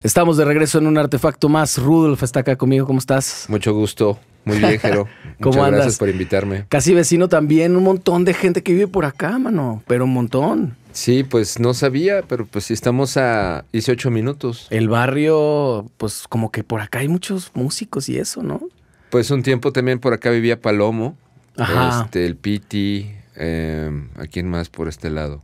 Estamos de regreso en un artefacto más. Rudolf está acá conmigo. ¿Cómo estás? Mucho gusto. Muy bien, Jero. Muchas gracias por invitarme. Casi vecino también. Un montón de gente que vive por acá, mano. Pero un montón. Sí, pues no sabía, pero pues estamos a 18 minutos. El barrio, pues como que por acá hay muchos músicos y eso, ¿no? Pues un tiempo también por acá vivía Palomo. Ajá. Este, el Piti. Em, ¿A quién más por este lado?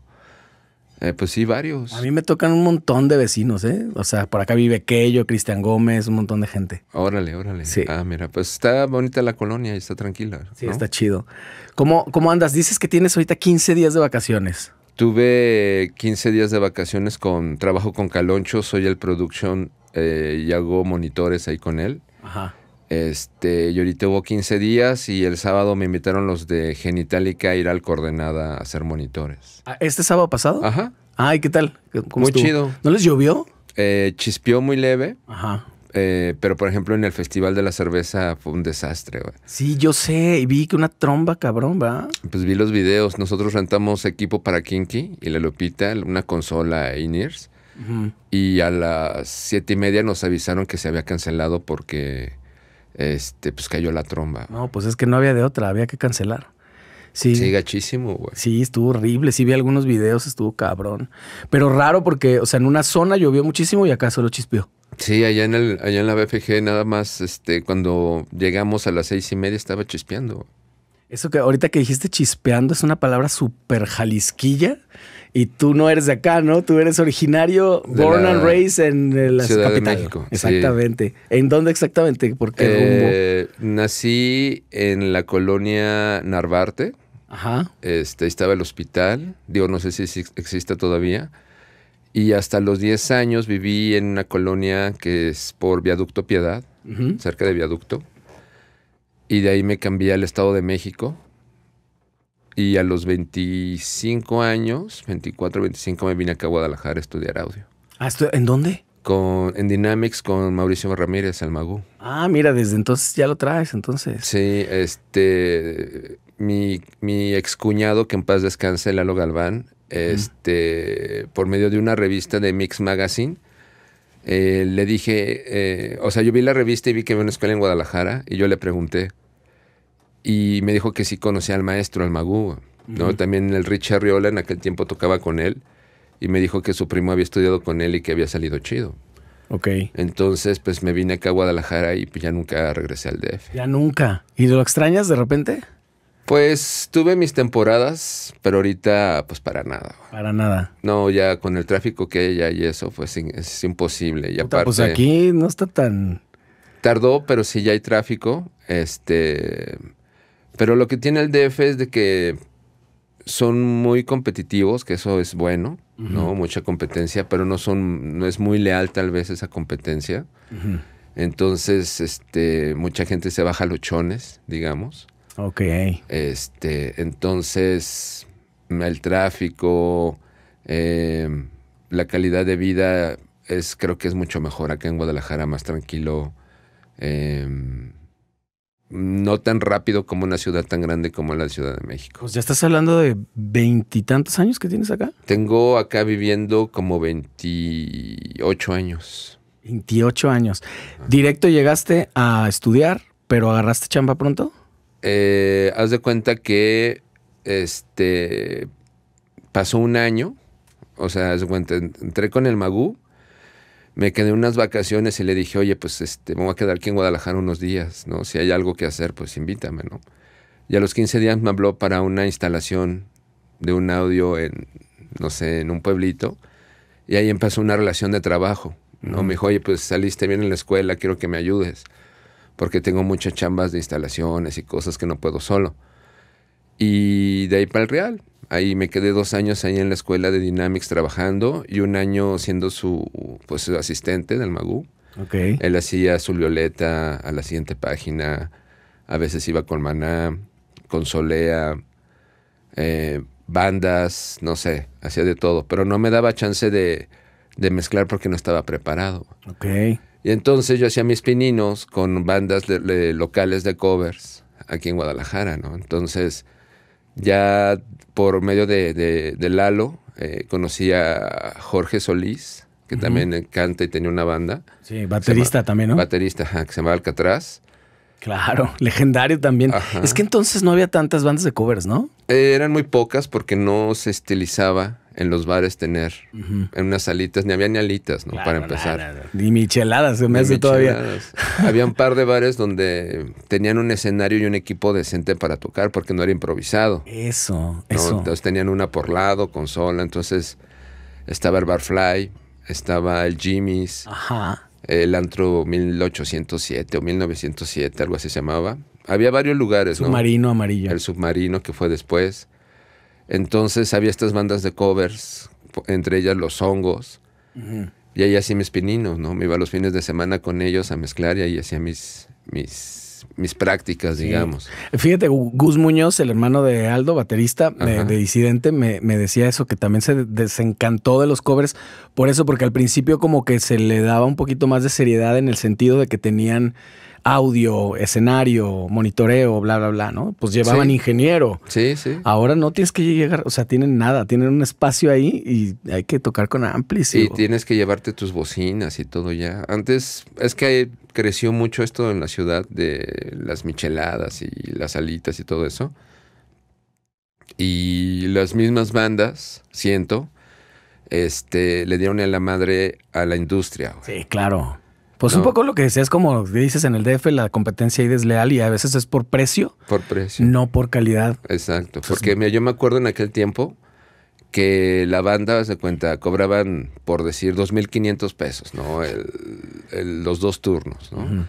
Eh, pues sí, varios. A mí me tocan un montón de vecinos, ¿eh? O sea, por acá vive Kello, Cristian Gómez, un montón de gente. Órale, órale. Sí. Ah, mira, pues está bonita la colonia y está tranquila. Sí, está chido. ¿Cómo, ¿Cómo andas? Dices que tienes ahorita 15 días de vacaciones. Tuve 15 días de vacaciones con trabajo con Caloncho, soy el production eh, y hago monitores ahí con él. Ajá. Este, yo ahorita hubo 15 días y el sábado me invitaron los de Genitalica a ir al Coordenada a hacer monitores. Ah, ¿Este sábado pasado? Ajá. Ay, ¿qué tal? muy chido. ¿No les llovió? Eh, chispió muy leve. Ajá. Eh, pero por ejemplo en el Festival de la Cerveza fue un desastre, güey. Sí, yo sé, y vi que una tromba cabrón, ¿verdad? Pues vi los videos, nosotros rentamos equipo para Kinky y la Lupita, una consola Inears, y a las siete y media nos avisaron que se había cancelado porque este, pues cayó la tromba. No, pues es que no había de otra, había que cancelar. Sí. Sí, gachísimo, güey. Sí, estuvo horrible. Sí, vi algunos videos, estuvo cabrón. Pero raro porque, o sea, en una zona llovió muchísimo y acá solo chispeó Sí, allá en, el, allá en la BFG nada más, este, cuando llegamos a las seis y media estaba chispeando. Eso que ahorita que dijiste chispeando es una palabra súper jalisquilla y tú no eres de acá, ¿no? Tú eres originario, born and raised en eh, la Ciudad de México. Exactamente. ¿En dónde exactamente? ¿Por qué eh, Nací en la colonia Narvarte. Ajá. Este, estaba el hospital. Digo, no sé si existe todavía. Y hasta los 10 años viví en una colonia que es por Viaducto Piedad, cerca de Viaducto. Y de ahí me cambié al Estado de México y a los 25 años, 24, 25, me vine acá a Guadalajara a estudiar audio. Ah, ¿En dónde? Con, en Dynamics con Mauricio Ramírez el Magú. Ah, mira, desde entonces ya lo traes, entonces. Sí, este, mi, mi excuñado, que en paz descanse, Lalo Galván, este, por medio de una revista de Mix Magazine, eh, le dije, eh, o sea, yo vi la revista y vi que había una escuela en Guadalajara y yo le pregunté, y me dijo que sí conocía al maestro, al Magú. ¿no? También el Richard Riola en aquel tiempo tocaba con él y me dijo que su primo había estudiado con él y que había salido chido. Ok. Entonces, pues me vine acá a Guadalajara y pues, ya nunca regresé al DF. Ya nunca. ¿Y lo extrañas de repente? Pues tuve mis temporadas, pero ahorita pues para nada. Para nada. No, ya con el tráfico que hay y eso, pues es imposible. Y pues, aparte, pues aquí no está tan... Tardó, pero sí ya hay tráfico, este pero lo que tiene el DF es de que son muy competitivos, que eso es bueno, ¿no? Mucha competencia, pero no son, no es muy leal tal vez esa competencia. Entonces, este, mucha gente se baja luchones, digamos. Ok. Este, entonces, el tráfico, em, la calidad de vida es, creo que es mucho mejor acá en Guadalajara, más tranquilo. Em, no tan rápido como una ciudad tan grande como la Ciudad de México. Pues ya estás hablando de veintitantos años que tienes acá. Tengo acá viviendo como 28 años. 28 años. ¿Directo llegaste a estudiar, pero agarraste chamba pronto? Eh, haz de cuenta que este pasó un año. O sea, entré con el Magú me quedé unas vacaciones y le dije, oye, pues este, me voy a quedar aquí en Guadalajara unos días, ¿no? Si hay algo que hacer, pues invítame, ¿no? Y a los 15 días me habló para una instalación de un audio en, no sé, en un pueblito, y ahí empezó una relación de trabajo, ¿no? Me dijo, oye, pues saliste bien en la escuela, quiero que me ayudes, porque tengo muchas chambas de instalaciones y cosas que no puedo solo. Y de ahí para el Real, Ahí me quedé dos años ahí en la escuela de Dynamics trabajando y un año siendo su, pues, asistente del Magú. Okay. Él hacía su Violeta a la siguiente página. A veces iba con Maná, con Solea, eh, bandas, no sé, hacía de todo. Pero no me daba chance de, mezclar porque no estaba preparado. Okay. Y entonces yo hacía mis pininos con bandas locales de covers aquí en Guadalajara, ¿no? Entonces ya por medio de, de, Lalo eh, conocí a Jorge Solís, que también canta y tenía una banda. Sí, baterista también, ¿no? Baterista, que se llama Alcatraz. Claro, legendario también. Es que entonces no había tantas bandas de covers, ¿no? Eh, eran muy pocas porque no se estilizaba en los bares tener. En unas alitas, ni había ni alitas, ¿no? Para empezar. Ni micheladas, se me hace todavía. había un par de bares donde tenían un escenario y un equipo decente para tocar porque no era improvisado. Eso, eso. Entonces tenían una por lado, consola, entonces estaba el Barfly, estaba el Jimmy's. El antro 1807 o 1907, algo así se llamaba. Había varios lugares, submarino ¿no? Submarino amarillo. El submarino que fue después. Entonces había estas bandas de covers, entre ellas Los Hongos. Y ahí hacía mis pininos, ¿no? Me iba los fines de semana con ellos a mezclar y ahí hacía mis, mis, mis prácticas, digamos. Fíjate, Gus Muñoz, el hermano de Aldo, baterista de, Disidente, me, decía eso, que también se desencantó de los covers por eso, porque al principio como que se le daba un poquito más de seriedad en el sentido de que tenían audio, escenario, monitoreo, bla, bla, bla, ¿no? Pues llevaban ingeniero. Sí, sí. Ahora no tienes que llegar, o sea, tienen nada, tienen un espacio ahí y hay que tocar con amplis. Y tienes que llevarte tus bocinas y todo ya. Antes, es que creció mucho esto en la ciudad de las micheladas y las alitas y todo eso. Y las mismas bandas, siento, este, le dieron a la madre a la industria. Sí, claro. Pues un poco lo que decías, como dices en el DF, la competencia ahí desleal y a veces es por precio. Por precio. No por calidad. Exacto. porque yo me acuerdo en aquel tiempo que la banda, se cuenta, cobraban, por decir, 2.500 pesos, ¿no? El, los dos turnos, ¿no?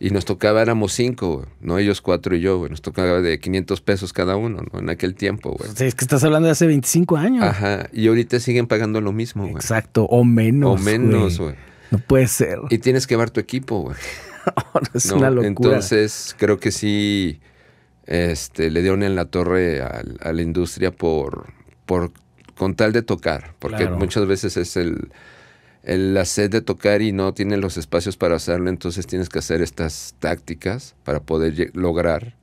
Y nos tocaba, éramos cinco, ¿no? Ellos cuatro y yo, güey. Nos tocaba de 500 pesos cada uno, ¿no? En aquel tiempo, güey. es que estás hablando de hace 25 años. Ajá. Y ahorita siguen pagando lo mismo, güey. Exacto. O menos, O menos, güey. No puede ser. Y tienes que llevar tu equipo, güey. es una locura. Entonces, creo que sí este, le dieron en la torre a, la industria por, por con tal de tocar, porque muchas veces es el, la sed de tocar y no tiene los espacios para hacerlo, entonces tienes que hacer estas tácticas para poder lograr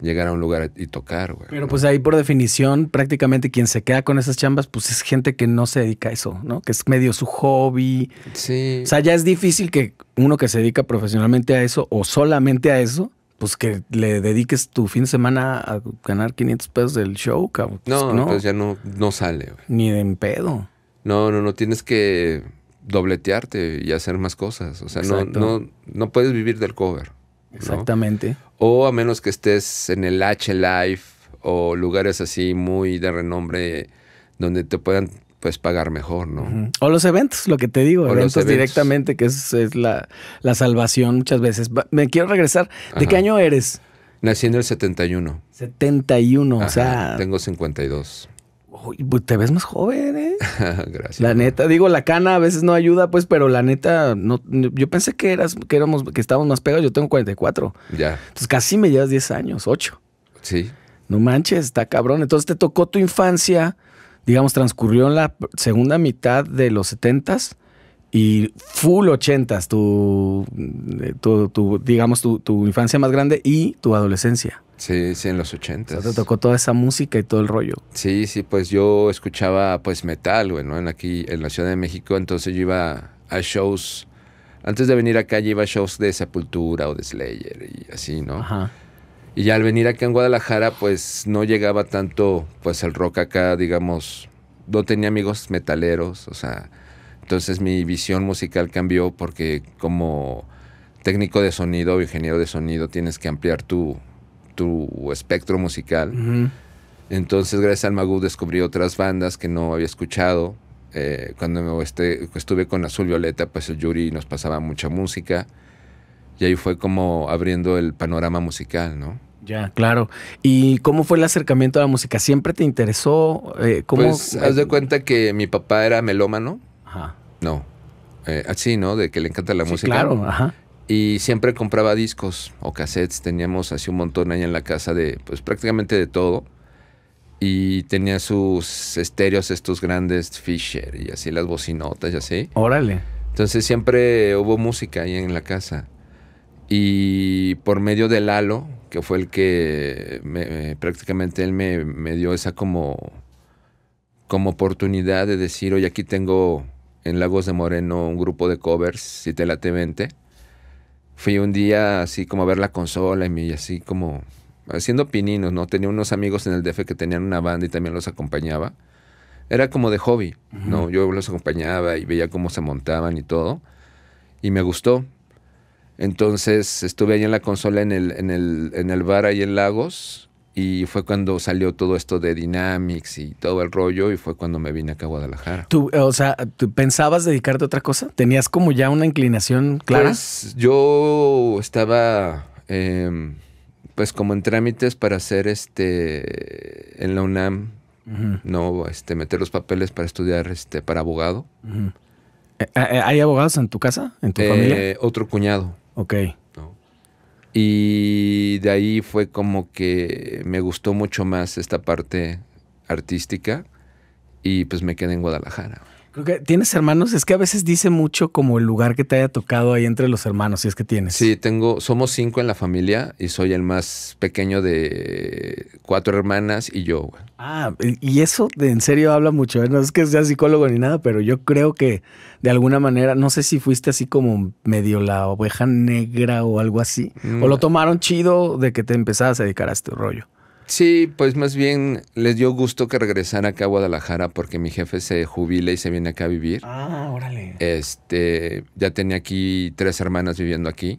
llegar a un lugar y tocar, güey. Pero pues ahí por definición, prácticamente quien se queda con esas chambas, pues es gente que no se dedica a eso, ¿no? Que es medio su hobby. Sí. O sea, ya es difícil que uno que se dedica profesionalmente a eso o solamente a eso, pues que le dediques tu fin de semana a ganar 500 pesos del show, cabrón. no, no, pues ya no, no sale, güey. Ni de en pedo. No, no, no, tienes que dobletearte y hacer más cosas. O sea, no, no, no, puedes vivir del cover. Exactamente. O a menos que estés en el H Life o lugares así muy de renombre donde te puedan pues pagar mejor, ¿no? O los eventos, lo que te digo, eventos, directamente, que es, la, salvación muchas veces. Me quiero regresar. ¿De qué año eres? Nací en el 71. 71, o sea. Tengo 52. Pues, te ves más joven, ¿eh? La neta, digo, la cana a veces no ayuda, pues, pero la neta, no, yo pensé que eras, que éramos, que estábamos más pegados, yo tengo 44. Ya. Entonces casi me llevas 10 años, 8. Sí. No manches, está cabrón. Entonces te tocó tu infancia, digamos, transcurrió en la segunda mitad de los 70s y full 80s, tu, tu, digamos, tu infancia más grande y tu adolescencia. Sí, sí, en los 80. te tocó toda esa música y todo el rollo. Sí, sí, pues yo escuchaba pues metal, güey, ¿no? En aquí, en la Ciudad de México, entonces yo iba a shows, antes de venir acá yo iba a shows de Sepultura o de Slayer y así, ¿no? Ajá. Y ya al venir acá en Guadalajara, pues no llegaba tanto pues el rock acá, digamos, no tenía amigos metaleros, o sea, entonces mi visión musical cambió porque como técnico de sonido o ingeniero de sonido tienes que ampliar tu tu espectro musical. Entonces, gracias al Magu descubrí otras bandas que no había escuchado. Eh, cuando este, estuve con Azul Violeta, pues el Yuri nos pasaba mucha música. Y ahí fue como abriendo el panorama musical, ¿no? Ya, claro. ¿Y cómo fue el acercamiento a la música? ¿Siempre te interesó? Eh, ¿cómo? Pues de cuenta que mi papá era melómano. Ajá. No. Eh, así, ¿no? De que le encanta la música. Claro, ajá y siempre compraba discos o cassettes. Teníamos así un montón ahí en la casa de, pues prácticamente de todo. Y tenía sus estéreos estos grandes, Fisher y así las bocinotas y así. Órale. Entonces siempre hubo música ahí en la casa. Y por medio de Lalo, que fue el que prácticamente él me, dio esa como, como oportunidad de decir, oye, aquí tengo en Lagos de Moreno un grupo de covers, si te te vente fui un día así como a ver la consola y, me, así como haciendo pininos, ¿no? Tenía unos amigos en el DF que tenían una banda y también los acompañaba. Era como de hobby, ¿no? Yo los acompañaba y veía cómo se montaban y todo. Y me gustó. Entonces estuve ahí en la consola en el, en el, en el bar ahí en Lagos y fue cuando salió todo esto de Dynamics y todo el rollo, y fue cuando me vine acá a Guadalajara. ¿Tú, eh, o sea, ¿tú pensabas dedicarte a otra cosa? ¿Tenías como ya una inclinación clara? Pues, yo estaba, em, pues como en trámites para hacer este, en la UNAM, no, este, meter los papeles para estudiar, este, para abogado. Eh, eh, ¿Hay abogados en tu casa, en tu familia? Otro cuñado. Ok. Y de ahí fue como que me gustó mucho más esta parte artística y pues me quedé en Guadalajara tienes hermanos, es que a veces dice mucho como el lugar que te haya tocado ahí entre los hermanos, si es que tienes. Sí, tengo, somos cinco en la familia y soy el más pequeño de cuatro hermanas y yo. Ah, y eso en serio habla mucho, ¿eh? no es que sea psicólogo ni nada, pero yo creo que de alguna manera, no sé si fuiste así como medio la oveja negra o algo así, o lo mm. tomaron chido de que te empezabas a dedicar a este rollo. Sí, pues más bien les dio gusto que regresara acá a Guadalajara porque mi jefe se jubila y se viene acá a vivir. Ah, órale. Este, ya tenía aquí tres hermanas viviendo aquí.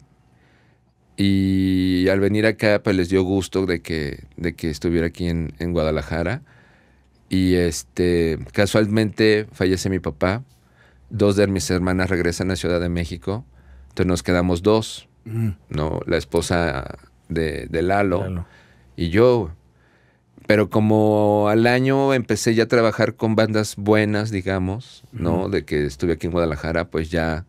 Y al venir acá, pues les dio gusto de que, de que estuviera aquí en, Guadalajara. Y este, casualmente fallece mi papá. Dos de mis hermanas regresan a Ciudad de México. Entonces nos quedamos dos. Mm. ¿no? La esposa de, Lalo, y yo pero como al año empecé ya a trabajar con bandas buenas, digamos, ¿no? De que estuve aquí en Guadalajara, pues ya,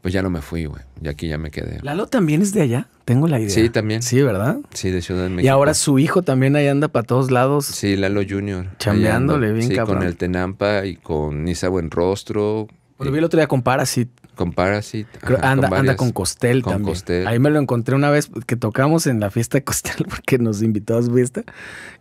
pues ya no me fui, güey. Y aquí ya me quedé. ¿Lalo también es de allá? Tengo la idea. Sí, también. Sí, ¿verdad? Sí, de Ciudad de México. Y ahora su hijo también ahí anda para todos lados. Sí, Lalo Junior. Chambeándole bien, sí, con el Tenampa y con Nisa Buenrostro. Lo vi el otro día con Parasit. Con Parasite anda, con anda con Costel también. Ahí me lo encontré una vez que tocamos en la fiesta de Costel porque nos invitó a su fiesta.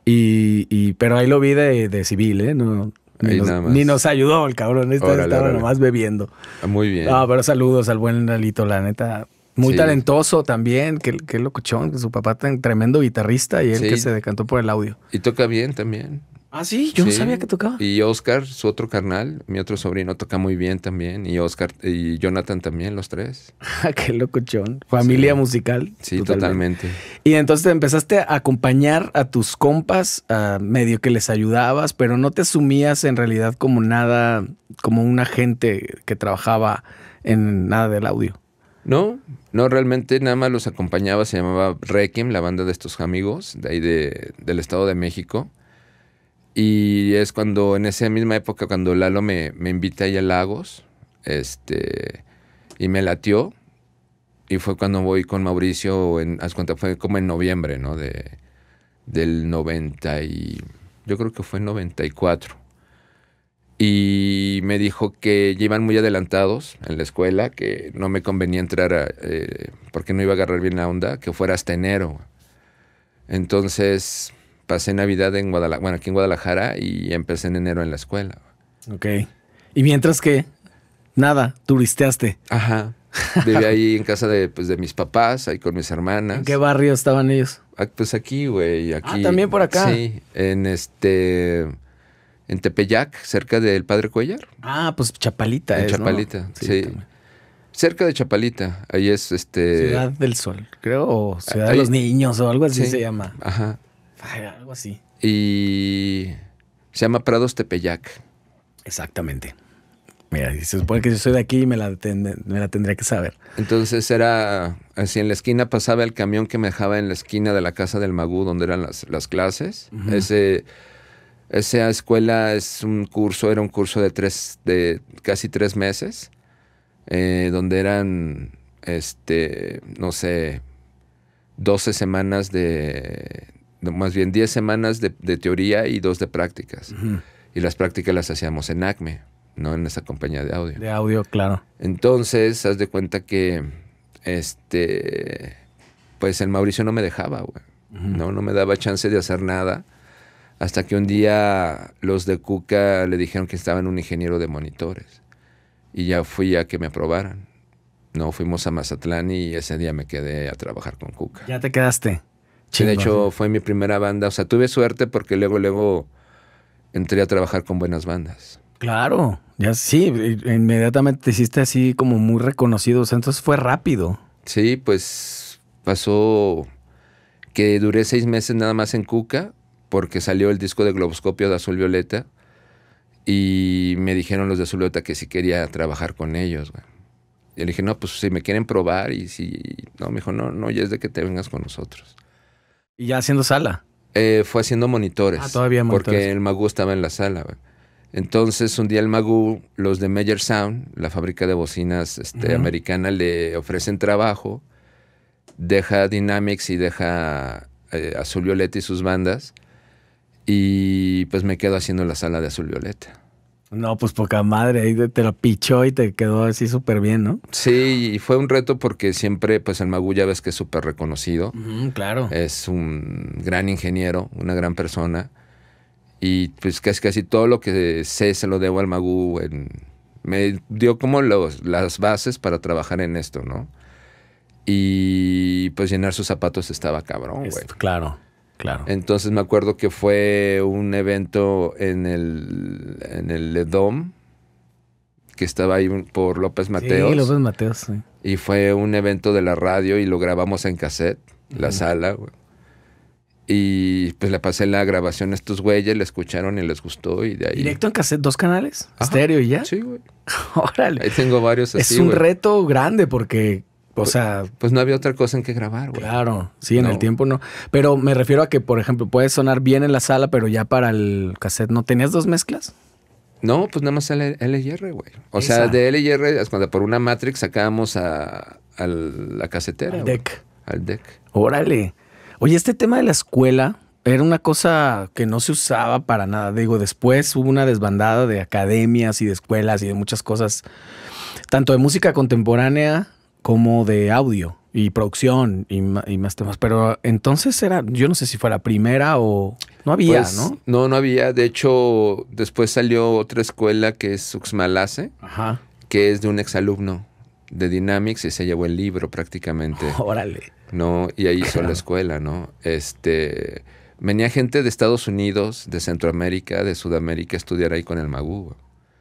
Y, y pero ahí lo vi de, civil, ¿eh? No, ni nos, ayudó el cabrón. estaba nomás bebiendo. Ah, muy bien. Ah, pero saludos al buen Nalito la neta. Muy talentoso también, que, que locochón, que su papá tan tremendo guitarrista y él que se decantó por el audio. Y toca bien también. Ah, sí, yo no sabía que tocaba. Y Oscar, su otro carnal, mi otro sobrino, toca muy bien también. Y Oscar y Jonathan también, los tres. Qué locochón. Familia musical. Sí, totalmente. Y entonces empezaste a acompañar a tus compas, ah, medio que les ayudabas, pero no te asumías en realidad como nada, como un agente que trabajaba en nada del audio. No, no, realmente nada más los acompañaba. Se llamaba Requiem, la banda de estos amigos de ahí del Estado de México. Y es cuando, en esa misma época, cuando Lalo me, me invita a Lagos, este, y me latió. Y fue cuando voy con Mauricio, en, cuenta, fue como en noviembre, ¿no? De, del 90 y... Yo creo que fue en 94. Y me dijo que iban muy adelantados en la escuela, que no me convenía entrar eh, porque no iba a agarrar bien la onda, que fuera hasta enero. Entonces pasé Navidad en Guadalajara, bueno, aquí en Guadalajara y empecé en enero en la escuela. Ok. Y mientras que, nada, turisteaste. Ajá. Viví ahí en casa pues, de, mis papás, ahí con mis hermanas. ¿En qué barrio estaban ellos? Ah, pues aquí, güey. Ah, aquí, ah, también por acá. Sí, en este. En Tepeyac, cerca del Padre Cuellar. Ah, pues Chapalita, es, Chapalita, sí. Cerca de Chapalita, ahí es este. Ciudad del Sol, creo, o Ciudad de los Niños, o algo así se llama. Ajá algo así. Y se llama Prados Tepeyac. Exactamente. Mira, se supone que si soy de aquí me la, la tendría que saber. Entonces era así, en la esquina pasaba el camión que me dejaba en la esquina de la casa del Magú, donde eran las, clases. Ese esa escuela es un curso, era un curso de tres, de casi tres meses, eh, donde eran, este, no sé, 12 semanas de, más bien 10 semanas de, teoría y dos de prácticas. Y las prácticas las hacíamos en ACME, no en esa compañía de audio. De audio, claro. Entonces, haz de cuenta que, este, pues el Mauricio no me dejaba, güey. No, no me daba chance de hacer nada. Hasta que un día los de Cuca le dijeron que estaban un ingeniero de monitores. Y ya fui a que me aprobaran. No, fuimos a Mazatlán y ese día me quedé a trabajar con Cuca. ¿Ya te quedaste? De hecho, fue mi primera banda. O sea, tuve suerte porque luego, luego entré a trabajar con buenas bandas. Claro, ya sí, inmediatamente te hiciste así como muy reconocido. O sea, entonces fue rápido. Sí, pues pasó que duré seis meses nada más en Cuca porque salió el disco de Globoscopio de Azul Violeta y me dijeron los de Azul Violeta que sí quería trabajar con ellos. Y le dije, no, pues si me quieren probar y si... No, me dijo, no, no, ya es de que te vengas con nosotros. ¿Y ya haciendo sala? Eh, fue haciendo monitores. Ah, todavía Porque el magu estaba en la sala. Entonces, un día el magu, los de Major Sound, la fábrica de bocinas este, americana, le ofrecen trabajo. Deja Dynamics y deja eh, Azul Violeta y sus bandas. Y pues me quedo haciendo la sala de Azul Violeta. No, pues poca madre, ahí te lo pichó y te quedó así súper bien, ¿no? Sí, y fue un reto porque siempre, pues el Magu ya ves que es súper reconocido. claro. Es un gran ingeniero, una gran persona. Y pues casi, casi todo lo que sé se lo debo al Magu. me dio como los, las bases para trabajar en esto, ¿no? Y pues llenar sus zapatos estaba cabrón, güey. Claro. Entonces me acuerdo que fue un evento en el, en el que estaba ahí por López Mateos. Sí, López Mateos, sí. Y fue un evento de la radio y lo grabamos en cassette, la sala. Güey. Y pues le pasé la grabación a estos güeyes, le escucharon y les gustó y de ahí... ¿Directo en cassette? ¿Dos canales? ¿Estéreo y ya? Sí, güey. Órale. Ahí tengo varios así, Es un reto grande porque o pues, sea. Pues, no había otra cosa en que grabar, güey. Claro, sí, en el tiempo no. Pero me refiero a que, por ejemplo, puedes sonar bien en la sala, pero ya para el cassette, ¿no tenías dos mezclas? No, pues nada más L R, güey. O sea, de L y cuando por una Matrix sacábamos a, la casetera. Al deck. Al deck. Órale. Oye, este tema de la escuela era una cosa que no se usaba para nada. Digo, después hubo una desbandada de academias y de escuelas y de muchas cosas, tanto de música contemporánea como de audio y producción y, más temas. Pero entonces era, yo no sé si fue la primera o no había, pues, ¿no? No, no había. De hecho, después salió otra escuela que es Uxmalase, Ajá. que es de un exalumno de Dynamics y se llevó el libro prácticamente. Órale. No, y ahí hizo la escuela, ¿no? Este venía gente de Estados Unidos, de Centroamérica, de Sudamérica a estudiar ahí con el Magú.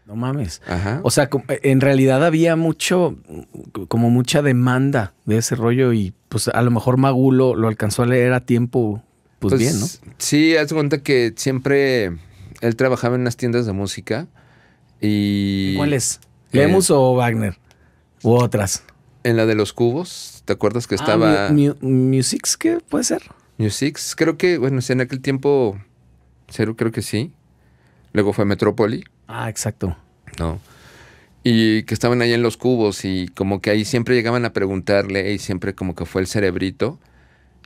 No mames. O sea, eh, en realidad había mucho, como mucha demanda de ese rollo y pues a lo mejor Magulo lo alcanzó a leer a tiempo, pues, pues bien, ¿no? Sí, haz cuenta que siempre él trabajaba en unas tiendas de música y... ¿Cuáles? Eh, ¿Lemus o Wagner? ¿U otras? En la de los cubos, ¿te acuerdas que ah, estaba... Ah, ¿Musics qué puede ser? Musics, creo que, bueno, en aquel tiempo, cero creo que sí. Luego fue Metrópoli. Ah, exacto. ¿No? Y que estaban ahí en los cubos y como que ahí siempre llegaban a preguntarle y siempre como que fue el cerebrito.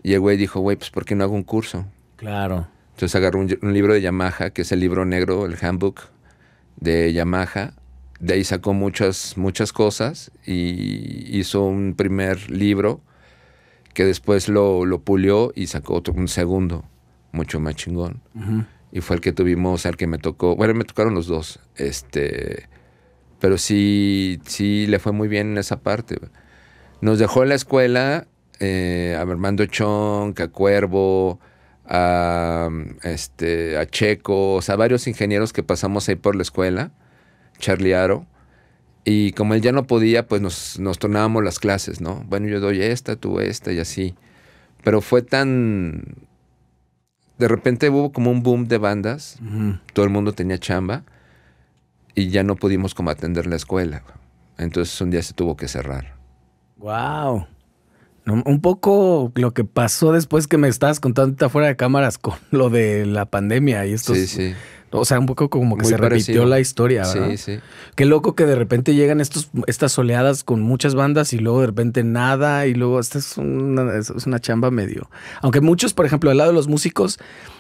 Y el güey dijo, güey, pues ¿por qué no hago un curso? Claro. Entonces agarró un, libro de Yamaha, que es el libro negro, el handbook de Yamaha. De ahí sacó muchas, muchas cosas y hizo un primer libro que después lo, lo pulió y sacó otro, un segundo, mucho más chingón y fue el que tuvimos, al que me tocó, bueno, me tocaron los dos, este, pero sí, sí le fue muy bien en esa parte. Nos dejó en la escuela eh, a Armando Chonk, a Cuervo, a, este, a Checo, o sea, varios ingenieros que pasamos ahí por la escuela, charliaro y como él ya no podía, pues nos, nos tornábamos las clases, ¿no? Bueno, yo doy esta, tú esta y así. Pero fue tan, de repente hubo como un boom de bandas, todo el mundo tenía chamba y ya no pudimos como atender la escuela. Entonces un día se tuvo que cerrar. Wow. Un poco lo que pasó después que me estabas contando fuera de cámaras con lo de la pandemia y esto. Sí, sí. O sea, un poco como que se repitió la historia, Sí, sí. Qué loco que de repente llegan estos, estas oleadas con muchas bandas y luego de repente nada y luego esta es una, chamba medio. Aunque muchos, por ejemplo, del lado de los músicos,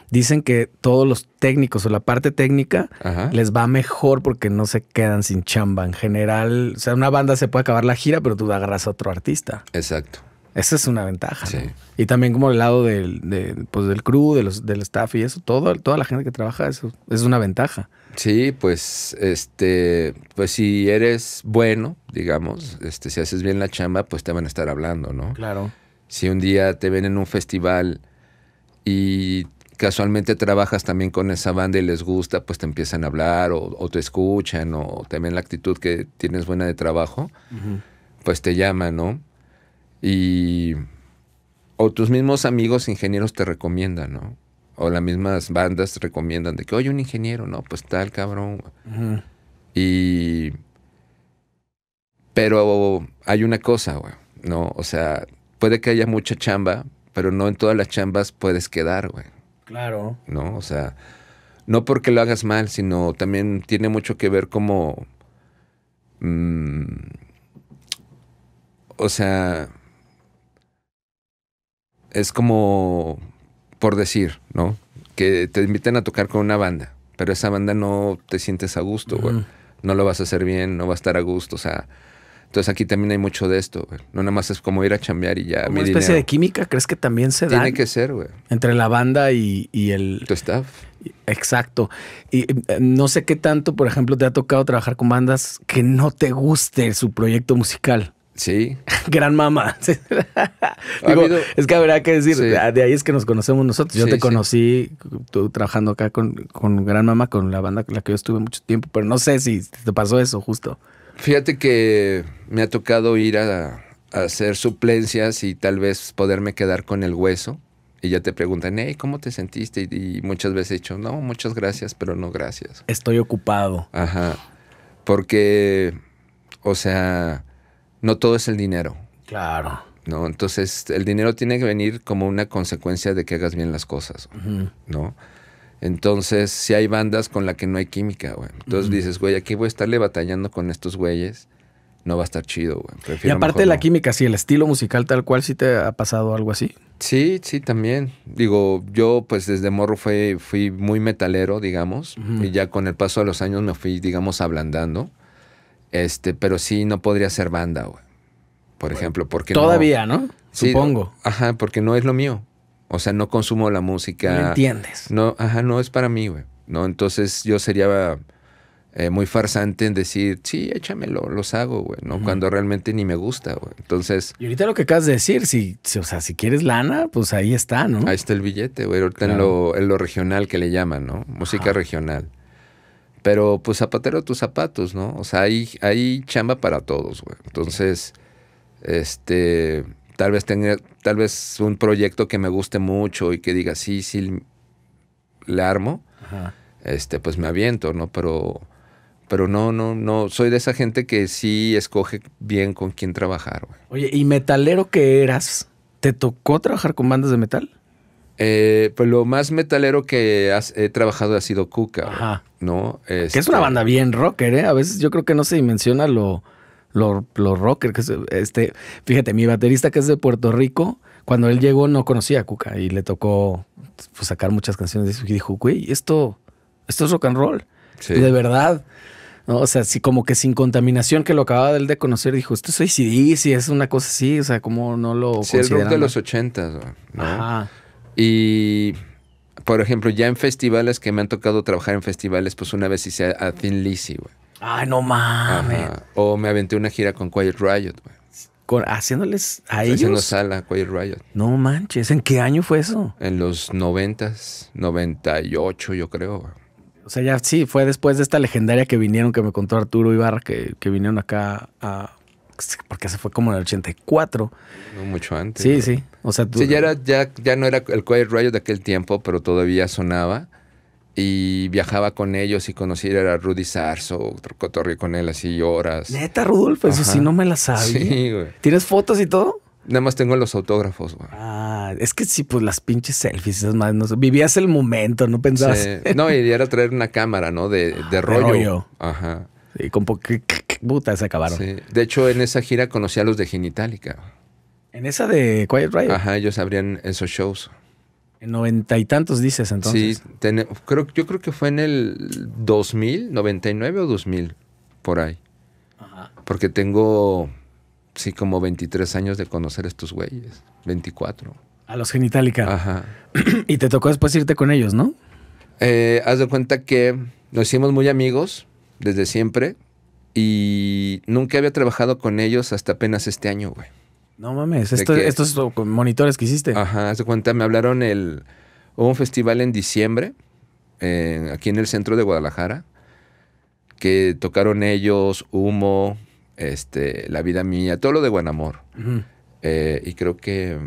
dicen que todos los técnicos o la parte técnica les va mejor porque no se quedan sin chamba. En general, o sea, una banda se puede acabar la gira, pero tú agarras a otro artista. Exacto. Esa es una ventaja. Sí. Y también como el lado del, pues del crew, de los, del staff y eso, todo, toda la gente que trabaja, eso es una ventaja. Sí, pues, este, pues si eres bueno, digamos, este, si haces bien la chamba, pues te van a estar hablando, ¿no? Claro. Si un día te ven en un festival y casualmente trabajas también con esa banda y les gusta, pues te empiezan a hablar o, te escuchan o te ven la actitud que tienes buena de trabajo, pues te llaman, ¿no? Y, o tus mismos amigos ingenieros te recomiendan, ¿no? O las mismas bandas te recomiendan de que, oye, un ingeniero, no, pues tal, cabrón. Y... Pero hay una cosa, güey, ¿no? O sea, puede que haya mucha chamba, pero no en todas las chambas puedes quedar, güey. Claro. ¿No? O sea, no porque lo hagas mal, sino también tiene mucho que ver como... Mm, o sea, es como, por decir, ¿no? Que te inviten a tocar con una banda, pero esa banda no te sientes a gusto, güey. No lo vas a hacer bien, no va a estar a gusto, o sea... Entonces aquí también hay mucho de esto, No nada más es como ir a chambear y ya. una especie de química, ¿crees que también se da? Tiene que ser, güey. Entre la banda y, y el. Tu staff. Exacto. Y eh, no sé qué tanto, por ejemplo, te ha tocado trabajar con bandas que no te guste su proyecto musical. Sí. Gran mamá. Es que habrá que decir, de ahí es que nos conocemos nosotros. Yo te conocí trabajando acá con, con, Gran Mamá, con la banda con la que yo estuve mucho tiempo, pero no sé si te pasó eso justo. Fíjate que me ha tocado ir a, hacer suplencias y tal vez poderme quedar con el hueso. Y ya te preguntan, hey, ¿cómo te sentiste? y muchas veces he dicho, no, muchas gracias, pero no gracias. Estoy ocupado. Ajá. Porque, o sea no todo es el dinero. Claro. ¿no? Entonces, el dinero tiene que venir como una consecuencia de que hagas bien las cosas, ¿no? Entonces, si hay bandas con las que no hay química, güey. Entonces dices, güey, aquí voy a estarle batallando con estos güeyes. No va a estar chido, güey. y aparte de la química, sí, el estilo musical tal cual, ¿sí te ha pasado algo así? Sí, sí, también. Digo, yo pues desde morro fui, muy metalero, digamos. Y ya con el paso de los años me fui, digamos, ablandando. Este, pero sí no podría ser banda, güey. Por ejemplo, porque todavía, ¿no? Supongo. Ajá, porque no es lo mío. O sea, no consumo la música. entiendes. No, ajá, no es para mí, güey. No, entonces yo sería eh, muy farsante en decir, sí, échamelo, los hago, güey, ¿no? Cuando realmente ni me gusta, güey. Entonces. Y ahorita lo que acabas de decir, si, o sea, si quieres lana, pues ahí está, ¿no? Ahí está el billete, güey. Ahorita en, lo, regional que le llaman, ¿no? Música regional. Pero pues zapatero tus zapatos, ¿no? O sea, hay, hay chamba para todos, güey. Entonces, este, tal vez tenga, tal vez un proyecto que me guste mucho y que diga, sí, sí, le armo, este, pues me aviento, ¿no? Pero, pero no, no, no, soy de esa gente que sí escoge bien con quién trabajar, güey. Oye, ¿y metalero que eras? ¿Te tocó trabajar con bandas de metal? Eh, pues lo más metalero que has, he trabajado ha sido Cuca. Ajá. ¿No? Que es una este banda bien rocker, ¿eh? A veces yo creo que no se dimensiona lo, rocker. este, fíjate, mi baterista que es de Puerto Rico, cuando él llegó no conocía a Cuca y le tocó pues, sacar muchas canciones de eso. Y dijo, güey, esto, esto es rock and roll. Sí. De verdad. O sea, sí, como que sin contaminación que lo acababa él de conocer, dijo, esto es si es una cosa así, o sea, como no lo Sí, el rock de los ochentas, ¿no? Ajá. Y, por ejemplo, ya en festivales que me han tocado trabajar en festivales, pues una vez hice a, Thin Lizzy, güey. Ay, ah, no mames. O me aventé una gira con Quiet Riot, güey. Con, haciéndoles a ellos. Haciendo sala, Quiet Riot. No manches, ¿en qué año fue eso? En los noventas, ocho, yo creo. O sea, ya sí, fue después de esta legendaria que vinieron, que me contó Arturo Ibarra, que vinieron acá a, porque se fue como en el 84. No mucho antes. Sí, sí. O sea, tú... sí, ya, era, ya, ya no era el Quiet Riot de aquel tiempo, pero todavía sonaba. Y viajaba con ellos y conocí a Rudy Sarso, cotorreo con él así horas. Neta, Rudolf, eso sí no me la sabía. Sí, güey. ¿Tienes fotos y todo? Nada más tengo los autógrafos, güey. Ah, es que sí, pues las pinches selfies, es más, no sé, vivías el momento, no pensabas. No, y era traer una cámara, ¿no? De, rollo. Ah, de rollo. Ajá. Y como que puta, se acabaron. De hecho, en esa gira conocí a los de Genitalica. ¿En esa de Quiet Riot? Ajá, ellos abrían esos shows. En noventa y tantos dices entonces. Sí, creo, yo creo que fue en el 2000, 99 o 2000, por ahí. Ajá. Porque tengo, sí, como 23 años de conocer estos güeyes, 24. A los Genitalica. Ajá. y te tocó después irte con ellos, ¿no? Eh, haz de cuenta que nos hicimos muy amigos desde siempre. Y nunca había trabajado con ellos hasta apenas este año, güey. No mames, estos monitores que hiciste. Ajá, hazte cuenta, me hablaron el... Hubo un festival en diciembre, aquí en el centro de Guadalajara, que tocaron ellos, Humo, este, La Vida Mía, todo lo de Guanamor. Amor. Eh, y creo que,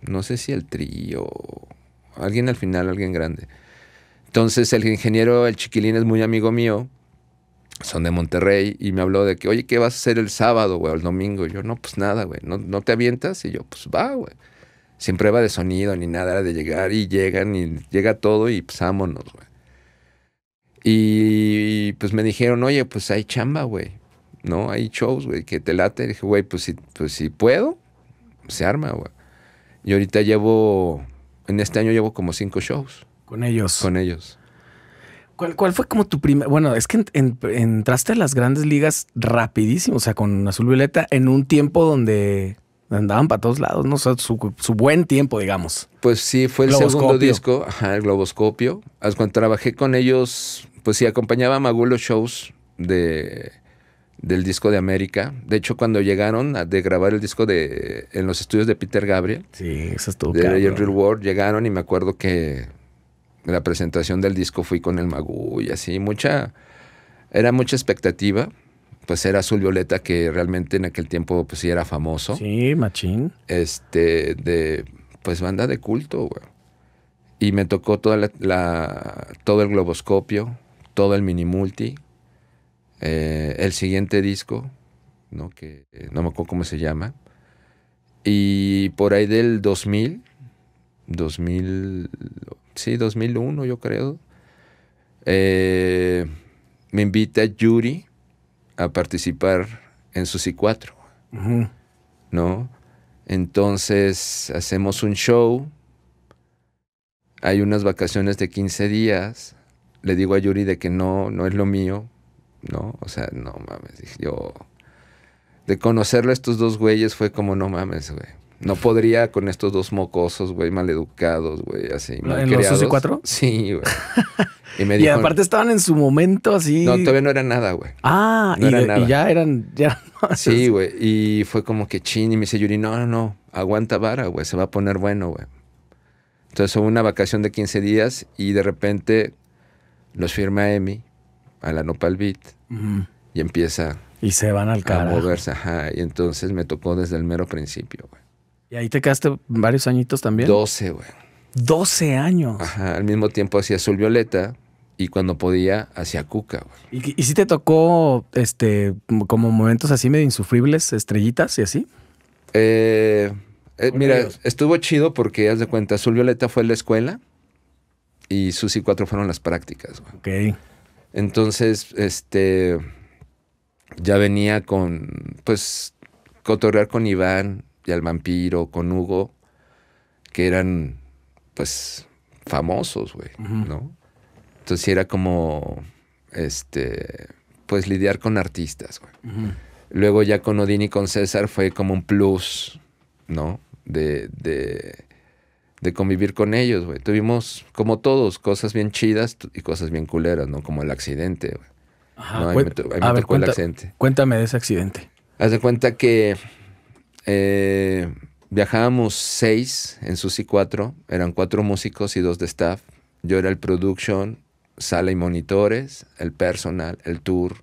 no sé si el trío, alguien al final, alguien grande. Entonces el ingeniero, el chiquilín, es muy amigo mío son de Monterrey y me habló de que, oye, ¿qué vas a hacer el sábado, güey, o el domingo? Y yo, no, pues nada, güey, ¿No, te avientas? Y yo, pues va, güey. Sin prueba de sonido ni nada, era de llegar y llegan y llega todo y pues vámonos, güey. Y pues me dijeron, oye, pues hay chamba, güey, ¿no? Hay shows, güey, que te late. Y dije, güey, pues si, pues si puedo, pues, se arma, güey. Y ahorita llevo, en este año llevo como cinco shows. Con ellos. Con ellos. ¿Cuál, fue como tu primer? Bueno, es que entraste a las grandes ligas rapidísimo, o sea, con Azul Violeta en un tiempo donde andaban para todos lados, ¿no? O sea, su, buen tiempo, digamos. Pues sí, fue el segundo disco, ajá, el Globoscopio. Cuando trabajé con ellos, pues sí, acompañaba a Magulo Shows de, del disco de América. De hecho, cuando llegaron a, de grabar el disco de en los estudios de Peter Gabriel. Sí, eso estuvo. De Real World, llegaron y me acuerdo que la presentación del disco fui con el Magú y así, mucha, era mucha expectativa. Pues era Azul Violeta, que realmente en aquel tiempo pues sí era famoso. Sí, machín. Este, de, pues banda de culto, güey. Y me tocó toda la, todo el globoscopio, todo el mini multi, eh, el siguiente disco, ¿no? que eh, no me acuerdo cómo se llama. Y por ahí del 2000, 2000 Sí, 2001 yo creo. Eh, me invita Yuri a participar en Susi 4. ¿No? Entonces hacemos un show. Hay unas vacaciones de 15 días. Le digo a Yuri de que no, no es lo mío. ¿No? O sea, no mames. Yo. De conocerle a estos dos güeyes fue como, no mames, güey. No podría con estos dos mocosos, güey, maleducados, güey, así. ¿En los y Cuatro? Sí, güey. Y, me dijo, aparte estaban en su momento así. No, todavía no era nada, güey. Ah, y, ya eran. Ya... sí, güey. Y fue como que chin. Y me dice Yuri, no, no, no, aguanta vara, güey, se va a poner bueno, güey. Entonces hubo una vacación de 15 días y de repente los firma Emi a la Nopal Beat y empieza. Y se van al carro. A moverse, Y entonces me tocó desde el mero principio, güey. ¿Y ahí te quedaste varios añitos también? 12, güey. 12 años. Ajá, al mismo tiempo hacía Azul Violeta y cuando podía hacía Cuca, güey. ¿Y, si te tocó este como momentos así medio insufribles, estrellitas y así? Eh, eh mira, estuvo chido porque, haz de cuenta, Azul Violeta fue la escuela y Susi Cuatro fueron las prácticas, güey. Ok. Entonces, este, ya venía con, pues, cotorrear con Iván, y al vampiro con Hugo, que eran pues famosos, güey, ¿no? Entonces era como, este, pues lidiar con artistas, güey. Luego ya con Odín y con César fue como un plus, ¿no? De, de, de convivir con ellos, güey. Tuvimos, como todos, cosas bien chidas y cosas bien culeras, ¿no? Como el accidente, me, Cuéntame de ese accidente. Haz de cuenta que eh, viajábamos seis en Susi 4, eran cuatro músicos y dos de staff. Yo era el production, sala y monitores, el personal, el tour,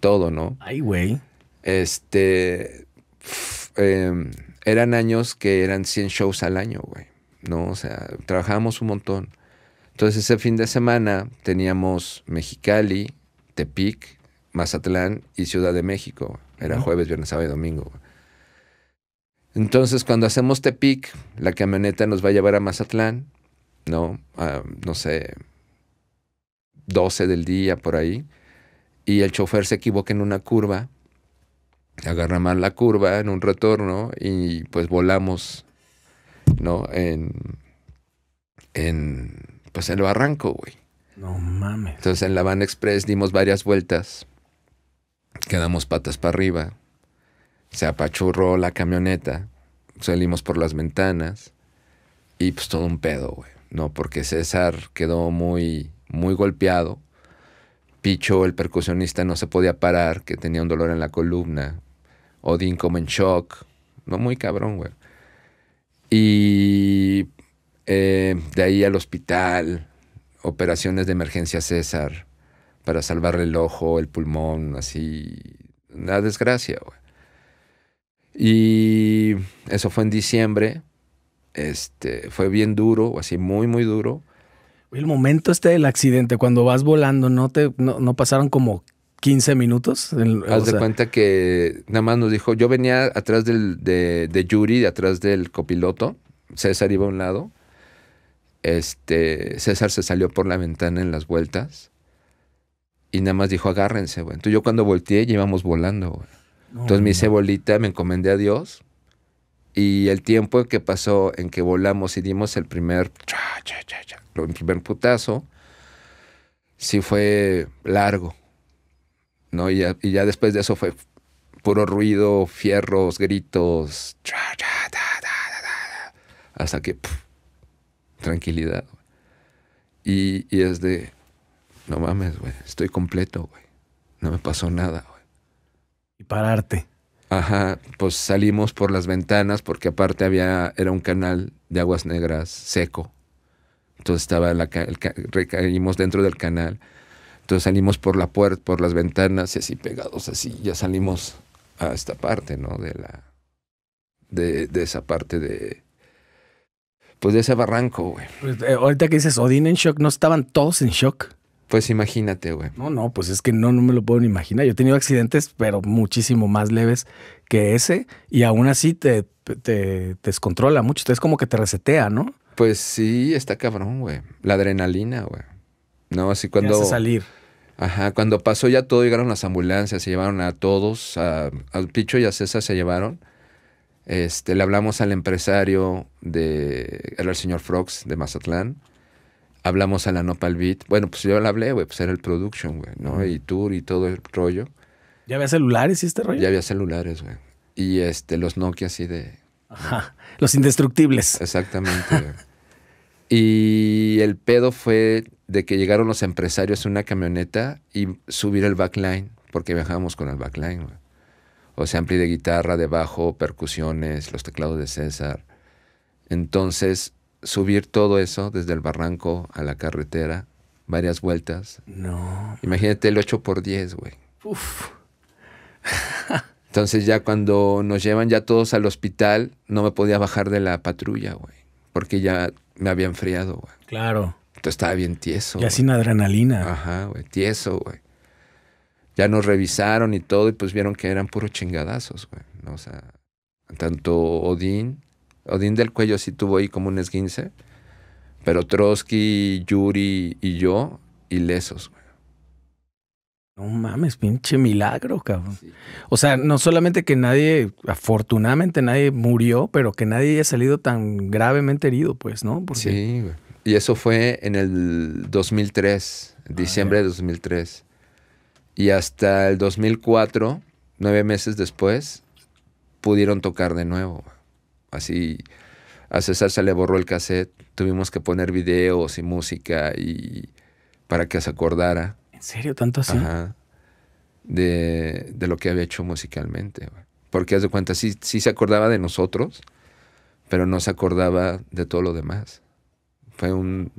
todo, ¿no? Ay, güey. Este. Em, eran años que eran 100 shows al año, güey. ¿No? O sea, trabajábamos un montón. Entonces, ese fin de semana teníamos Mexicali, Tepic, Mazatlán y Ciudad de México. Era jueves, viernes, sábado y domingo. Güey. Entonces, cuando hacemos Tepic, la camioneta nos va a llevar a Mazatlán, ¿no? A, no sé, 12 del día por ahí. Y el chofer se equivoca en una curva, agarra mal la curva en un retorno y pues volamos, ¿no? En, pues en el barranco, güey. No mames. Entonces en la Van Express dimos varias vueltas, quedamos patas para arriba se apachurró la camioneta, salimos por las ventanas y pues todo un pedo, güey. No, porque César quedó muy, muy golpeado. Picho, el percusionista, no se podía parar, que tenía un dolor en la columna. Odín como en shock. No, muy cabrón, güey. Y eh, de ahí al hospital, operaciones de emergencia César para salvarle el ojo, el pulmón, así. Una desgracia, güey. Y eso fue en diciembre. Este, fue bien duro, así muy, muy duro. El momento este del accidente, cuando vas volando, ¿no, te, no, pasaron como 15 minutos? Haz de cuenta que nada más nos dijo, yo venía atrás del, de, Yuri, de atrás del copiloto, César iba a un lado, este, César se salió por la ventana en las vueltas y nada más dijo, agárrense, güey. Entonces yo cuando volteé, íbamos volando, güey. Entonces me hice bolita, me encomendé a Dios. Y el tiempo que pasó en que volamos y dimos el primer, el primer putazo, sí fue largo. ¿no? Y, ya, y ya después de eso fue puro ruido, fierros, gritos, hasta que tranquilidad. Y, y es de, no mames, güey, estoy completo, güey. No me pasó nada, y pararte. Ajá, pues salimos por las ventanas porque aparte había, era un canal de aguas negras seco. Entonces estaba la, recaímos dentro del canal. Entonces salimos por la puerta, por las ventanas y así pegados, así ya salimos a esta parte, ¿no? De la, de, de esa parte de, pues de ese barranco, güey. Pues, eh, ahorita que dices Odín en shock, ¿no estaban todos en shock? Pues imagínate, güey. No, no, pues es que no, no me lo puedo ni imaginar. Yo he tenido accidentes, pero muchísimo más leves que ese, y aún así te, descontrola mucho. Entonces, como que te resetea, ¿no? Pues sí, está cabrón, güey. La adrenalina, güey. No, así cuando. hace salir. Ajá, cuando pasó ya todo, llegaron las ambulancias, se llevaron a todos, al Picho y a César se llevaron. Este, le hablamos al empresario de, era el señor Frogs de Mazatlán hablamos a la Nopal Beat. Bueno, pues yo la hablé, güey, pues era el production, güey, ¿no? Y tour y todo el rollo. ¿Ya había celulares y este rollo? Ya había celulares, güey. Y este, los Nokia así de... Ajá, los indestructibles. Exactamente. y el pedo fue de que llegaron los empresarios en una camioneta y subir el backline, porque viajábamos con el backline, güey. O sea, ampli de guitarra, de bajo, percusiones, los teclados de César. Entonces, subir todo eso desde el barranco a la carretera, varias vueltas. No. Imagínate el 8 por 10, güey. Uf. Entonces ya cuando nos llevan ya todos al hospital, no me podía bajar de la patrulla, güey. Porque ya me había enfriado, güey. Claro. Entonces estaba bien tieso. Ya sin adrenalina. Ajá, güey. Tieso, güey. Ya nos revisaron y todo y pues vieron que eran puros chingadazos, güey. ¿no? O sea, tanto Odín Odín del Cuello sí tuvo ahí como un esguince, pero Trotsky, Yuri y yo ilesos. No mames, pinche milagro, cabrón. O sea, no solamente que nadie, afortunadamente nadie murió, pero que nadie haya salido tan gravemente herido, pues, ¿no? Sí, güey. Y eso fue en el 2003, ah, diciembre de 2003. Y hasta el 2004, nueve meses después, pudieron tocar de nuevo. Güey así a César se le borró el cassette, tuvimos que poner videos y música y para que se acordara. ¿En serio tanto así? Ajá. De, lo que había hecho musicalmente. Porque haz de cuenta, sí, se acordaba de nosotros, pero no se acordaba de todo lo demás. Fue un,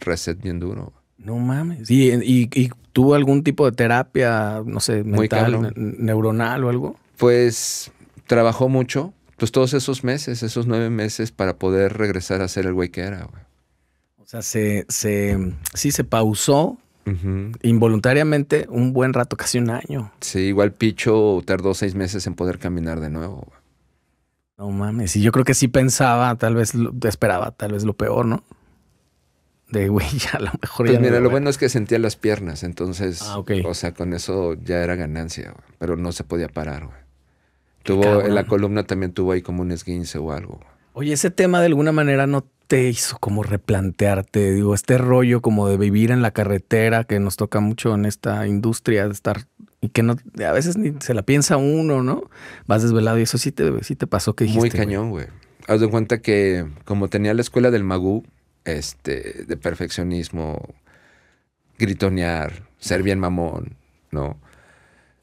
reset bien duro. No mames. ¿Y, tuvo algún tipo de terapia, no sé, mental, neuronal o algo? Pues trabajó mucho, pues todos esos meses, esos nueve meses para poder regresar a ser el güey que era. Güey. O sea, se, se, sí se pausó involuntariamente un buen rato, casi un año. Sí, igual Picho tardó seis meses en poder caminar de nuevo. Güey. No mames, y yo creo que sí pensaba, tal vez esperaba, tal vez lo peor, ¿no? De güey, ya a lo mejor pues Mira, lo, bueno es que sentía las piernas, entonces, ah, o sea, con eso ya era ganancia, güey, pero no se podía parar, güey tuvo, en la columna también tuvo ahí como un esguince o algo. Oye, ese tema de alguna manera no te hizo como replantearte, digo, este rollo como de vivir en la carretera que nos toca mucho en esta industria de estar y que no a veces ni se la piensa uno, ¿no? Vas desvelado y eso sí te sí te pasó que dijiste. Muy cañón, güey. Haz de cuenta que como tenía la escuela del Magú, este de perfeccionismo, gritonear, ser bien mamón, ¿no?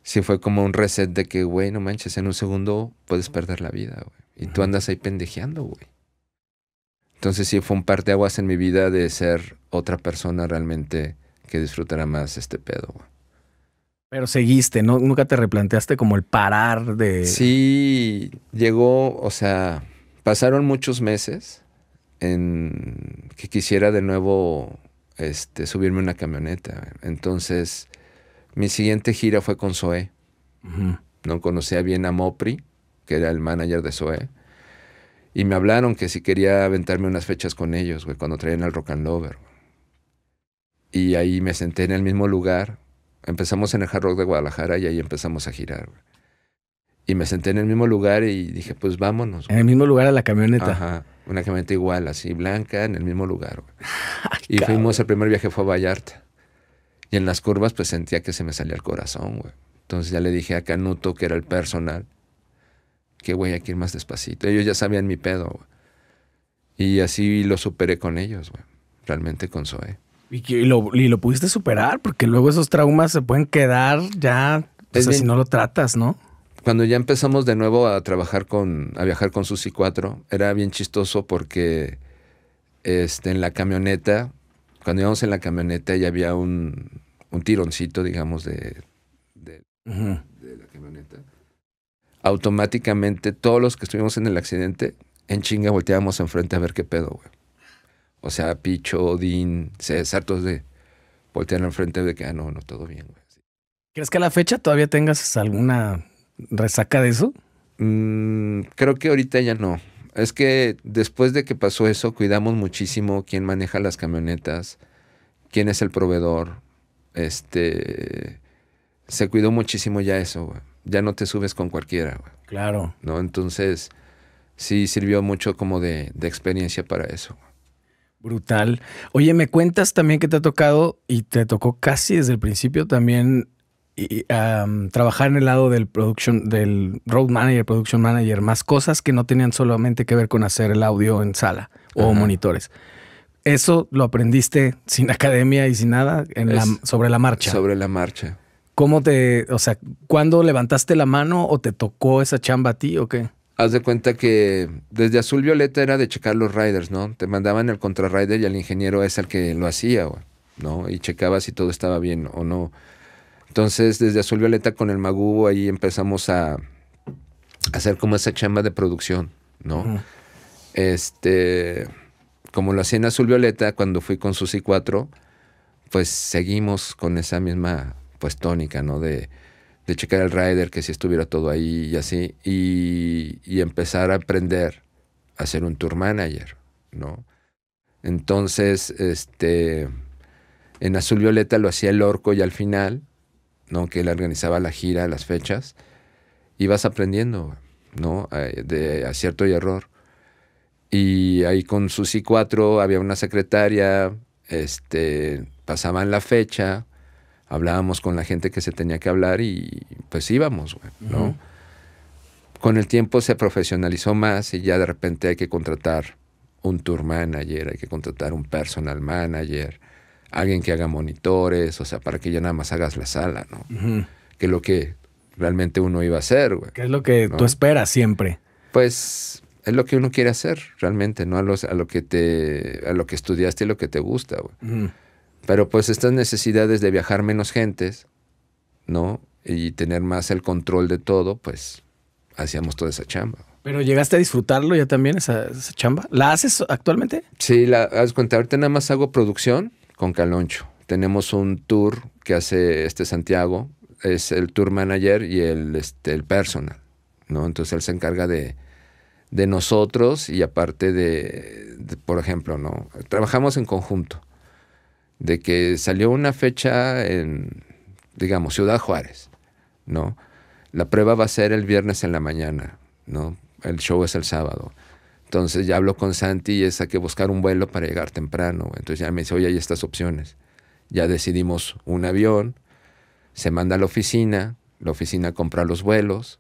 sí fue como un reset de que, güey, no manches, en un segundo puedes perder la vida, güey. Y tú andas ahí pendejeando, güey. Entonces sí fue un aguas en mi vida de ser otra persona realmente que disfrutara más este pedo, güey. Pero seguiste, ¿no? Nunca te replanteaste como el parar de... Sí, llegó, o sea, pasaron muchos meses en que quisiera de nuevo este, subirme una camioneta. Entonces, mi siguiente gira fue con Zoé. No conocía bien a Mopri, que era el manager de Zoé. Y me hablaron que si quería aventarme unas fechas con ellos, güey, cuando traían al Rock and Lover. Y ahí me senté en el mismo lugar. Empezamos en el Hard Rock de Guadalajara y ahí empezamos a girar, Y me senté en el mismo lugar y dije, pues vámonos. En el mismo lugar a la camioneta. Ajá, una camioneta igual, así blanca, en el mismo lugar. y fuimos, el primer viaje fue a Vallarta. Y en las curvas pues sentía que se me salía el corazón, güey. Entonces ya le dije a Canuto, que era el personal, que güey, hay que ir más despacito. Ellos ya sabían mi pedo, güey. Y así lo superé con ellos, güey. Realmente con Zoe. ¿Y, lo, lo pudiste superar, porque luego esos traumas se pueden quedar ya, si pues, no lo tratas, ¿no? Cuando ya empezamos de nuevo a trabajar con, a viajar con Susi 4, era bien chistoso porque este, en la camioneta cuando íbamos en la camioneta ya había un, un tironcito, digamos, de, de, la camioneta. Automáticamente todos los que estuvimos en el accidente, en chinga volteábamos enfrente a ver qué pedo, güey. O sea, Picho, Odín, César, de voltear enfrente de que, ah, no, no, todo bien, güey. ¿Crees que a la fecha todavía tengas alguna resaca de eso? Mm, creo que ahorita ya no es que después de que pasó eso, cuidamos muchísimo quién maneja las camionetas, quién es el proveedor. Este se cuidó muchísimo ya eso, güey. Ya no te subes con cualquiera, güey. Claro. ¿No? Entonces, sí sirvió mucho como de, experiencia para eso. Brutal. Oye, me cuentas también que te ha tocado y te tocó casi desde el principio también y, trabajar en el lado del production, del road manager, production manager, más cosas que no tenían solamente que ver con hacer el audio en sala o monitores. Eso lo aprendiste sin academia y sin nada sobre la marcha. Sobre la marcha. ¿Cómo te, o sea, cuándo levantaste la mano o te tocó esa chamba a ti o qué? Haz de cuenta que desde Azul Violeta era de checar los riders, ¿no? Te mandaban el contrarider y el ingeniero es el que lo hacía, ¿no? Y checaba si todo estaba bien o no. Entonces, desde Azul Violeta con el Magú, ahí empezamos a, hacer como esa chamba de producción, ¿no? Este, como lo hacía en Azul Violeta cuando fui con Susi 4, pues seguimos con esa misma pues tónica, ¿no? De, checar el rider, que si estuviera todo ahí y así, y, y empezar a aprender a ser un tour manager, ¿no? Entonces, este, en Azul Violeta lo hacía el orco y al final, ¿no? Que él organizaba la gira, las fechas, y vas aprendiendo, ¿no? De acierto y error. Y ahí con Susi 4 había una secretaria, este, pasaban la fecha, hablábamos con la gente que se tenía que hablar y pues íbamos, ¿no? Con el tiempo se profesionalizó más y ya de repente hay que contratar un tour manager, hay que contratar un personal manager, alguien que haga monitores, o sea, para que ya nada más hagas la sala, ¿no? Que es lo que realmente uno iba a hacer, güey. ¿Qué es lo que tú esperas siempre? Pues es lo que uno quiere hacer realmente, ¿no? A, a lo que te, a lo que estudiaste y lo que te gusta, güey. Pero pues estas necesidades de viajar menos gentes, ¿no? Y tener más el control de todo, pues hacíamos toda esa chamba. Pero llegaste a disfrutarlo ya también, esa, esa chamba. ¿La haces actualmente? Sí, la haz cuenta, ahorita nada más hago producción, con Caloncho. Tenemos un tour que hace este Santiago, es el tour manager y el, este, el personal, ¿no? Entonces él se encarga de, nosotros y aparte de, por ejemplo, ¿no? Trabajamos en conjunto, de que salió una fecha en, digamos, Ciudad Juárez, ¿no? La prueba va a ser el viernes en la mañana, ¿no? El show es el sábado entonces ya hablo con Santi y es hay que buscar un vuelo para llegar temprano. Entonces ya me dice, oye, hay estas opciones. Ya decidimos un avión, se manda a la oficina, la oficina compra los vuelos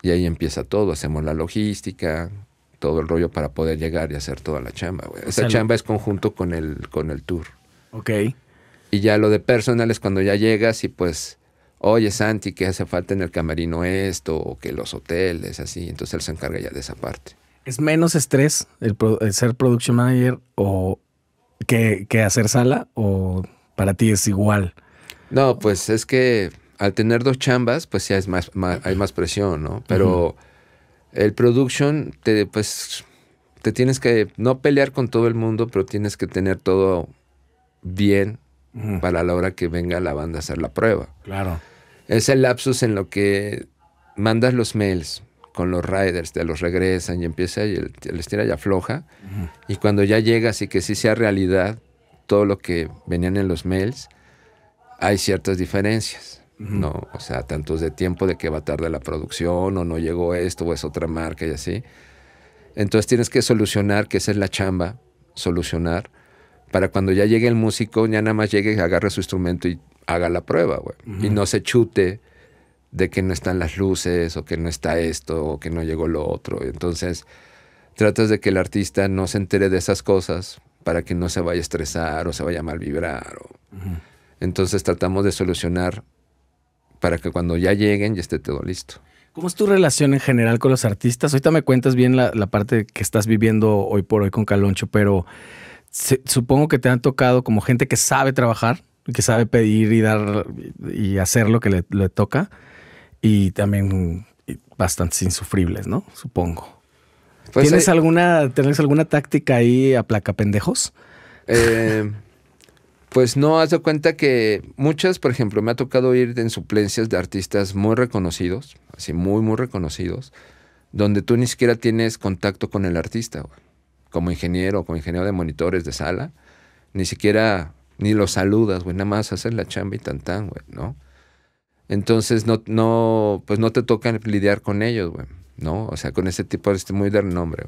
y ahí empieza todo. Hacemos la logística, todo el rollo para poder llegar y hacer toda la chamba. Esa chamba es conjunto con el, con el tour. Ok. Y ya lo de personal es cuando ya llegas y pues oye Santi, que hace falta en el camarino esto, o que los hoteles, así. Entonces él se encarga ya de esa parte es menos estrés el, ser production manager o que, hacer sala o para ti es igual? No, pues es que al tener dos chambas, pues ya es más, hay más presión, ¿no? Pero el production, te, pues te tienes que no pelear con todo el mundo, pero tienes que tener todo bien para la hora que venga la banda a hacer la prueba. Claro. Es el lapsus en lo que mandas los mails, con los riders, te los regresan y empieza y el, el estira y afloja. Y cuando ya llega así que sí sea realidad todo lo que venían en los mails, hay ciertas diferencias, ¿no? O sea, tantos de tiempo de que va tarde la producción o no llegó esto o es otra marca y así. Entonces tienes que solucionar, que esa es la chamba, solucionar, para cuando ya llegue el músico, ya nada más llegue, agarre su instrumento y haga la prueba, Y no se chute de que no están las luces o que no está esto o que no llegó lo otro. Entonces tratas de que el artista no se entere de esas cosas para que no se vaya a estresar o se vaya a mal vibrar. Entonces tratamos de solucionar para que cuando ya lleguen ya esté todo listo. ¿Cómo es tu relación en general con los artistas? Ahorita me cuentas bien la, parte que estás viviendo hoy por hoy con Caloncho, pero supongo que te han tocado como gente que sabe trabajar, que sabe pedir y dar y hacer lo que le, le toca y también bastante insufribles, ¿no? Supongo. Pues ¿Tienes, alguna, ¿Tienes alguna táctica ahí a placa pendejos? Eh, pues no, haz de cuenta que muchas, por ejemplo, me ha tocado ir en suplencias de artistas muy reconocidos, así muy, muy reconocidos, donde tú ni siquiera tienes contacto con el artista, güey. como ingeniero, como ingeniero de monitores de sala, ni siquiera, ni los saludas, güey, nada más haces la chamba y tan tan, güey, ¿no? Entonces no, no, pues no te toca lidiar con ellos, güey, ¿no? O sea, con ese tipo este muy de renombre.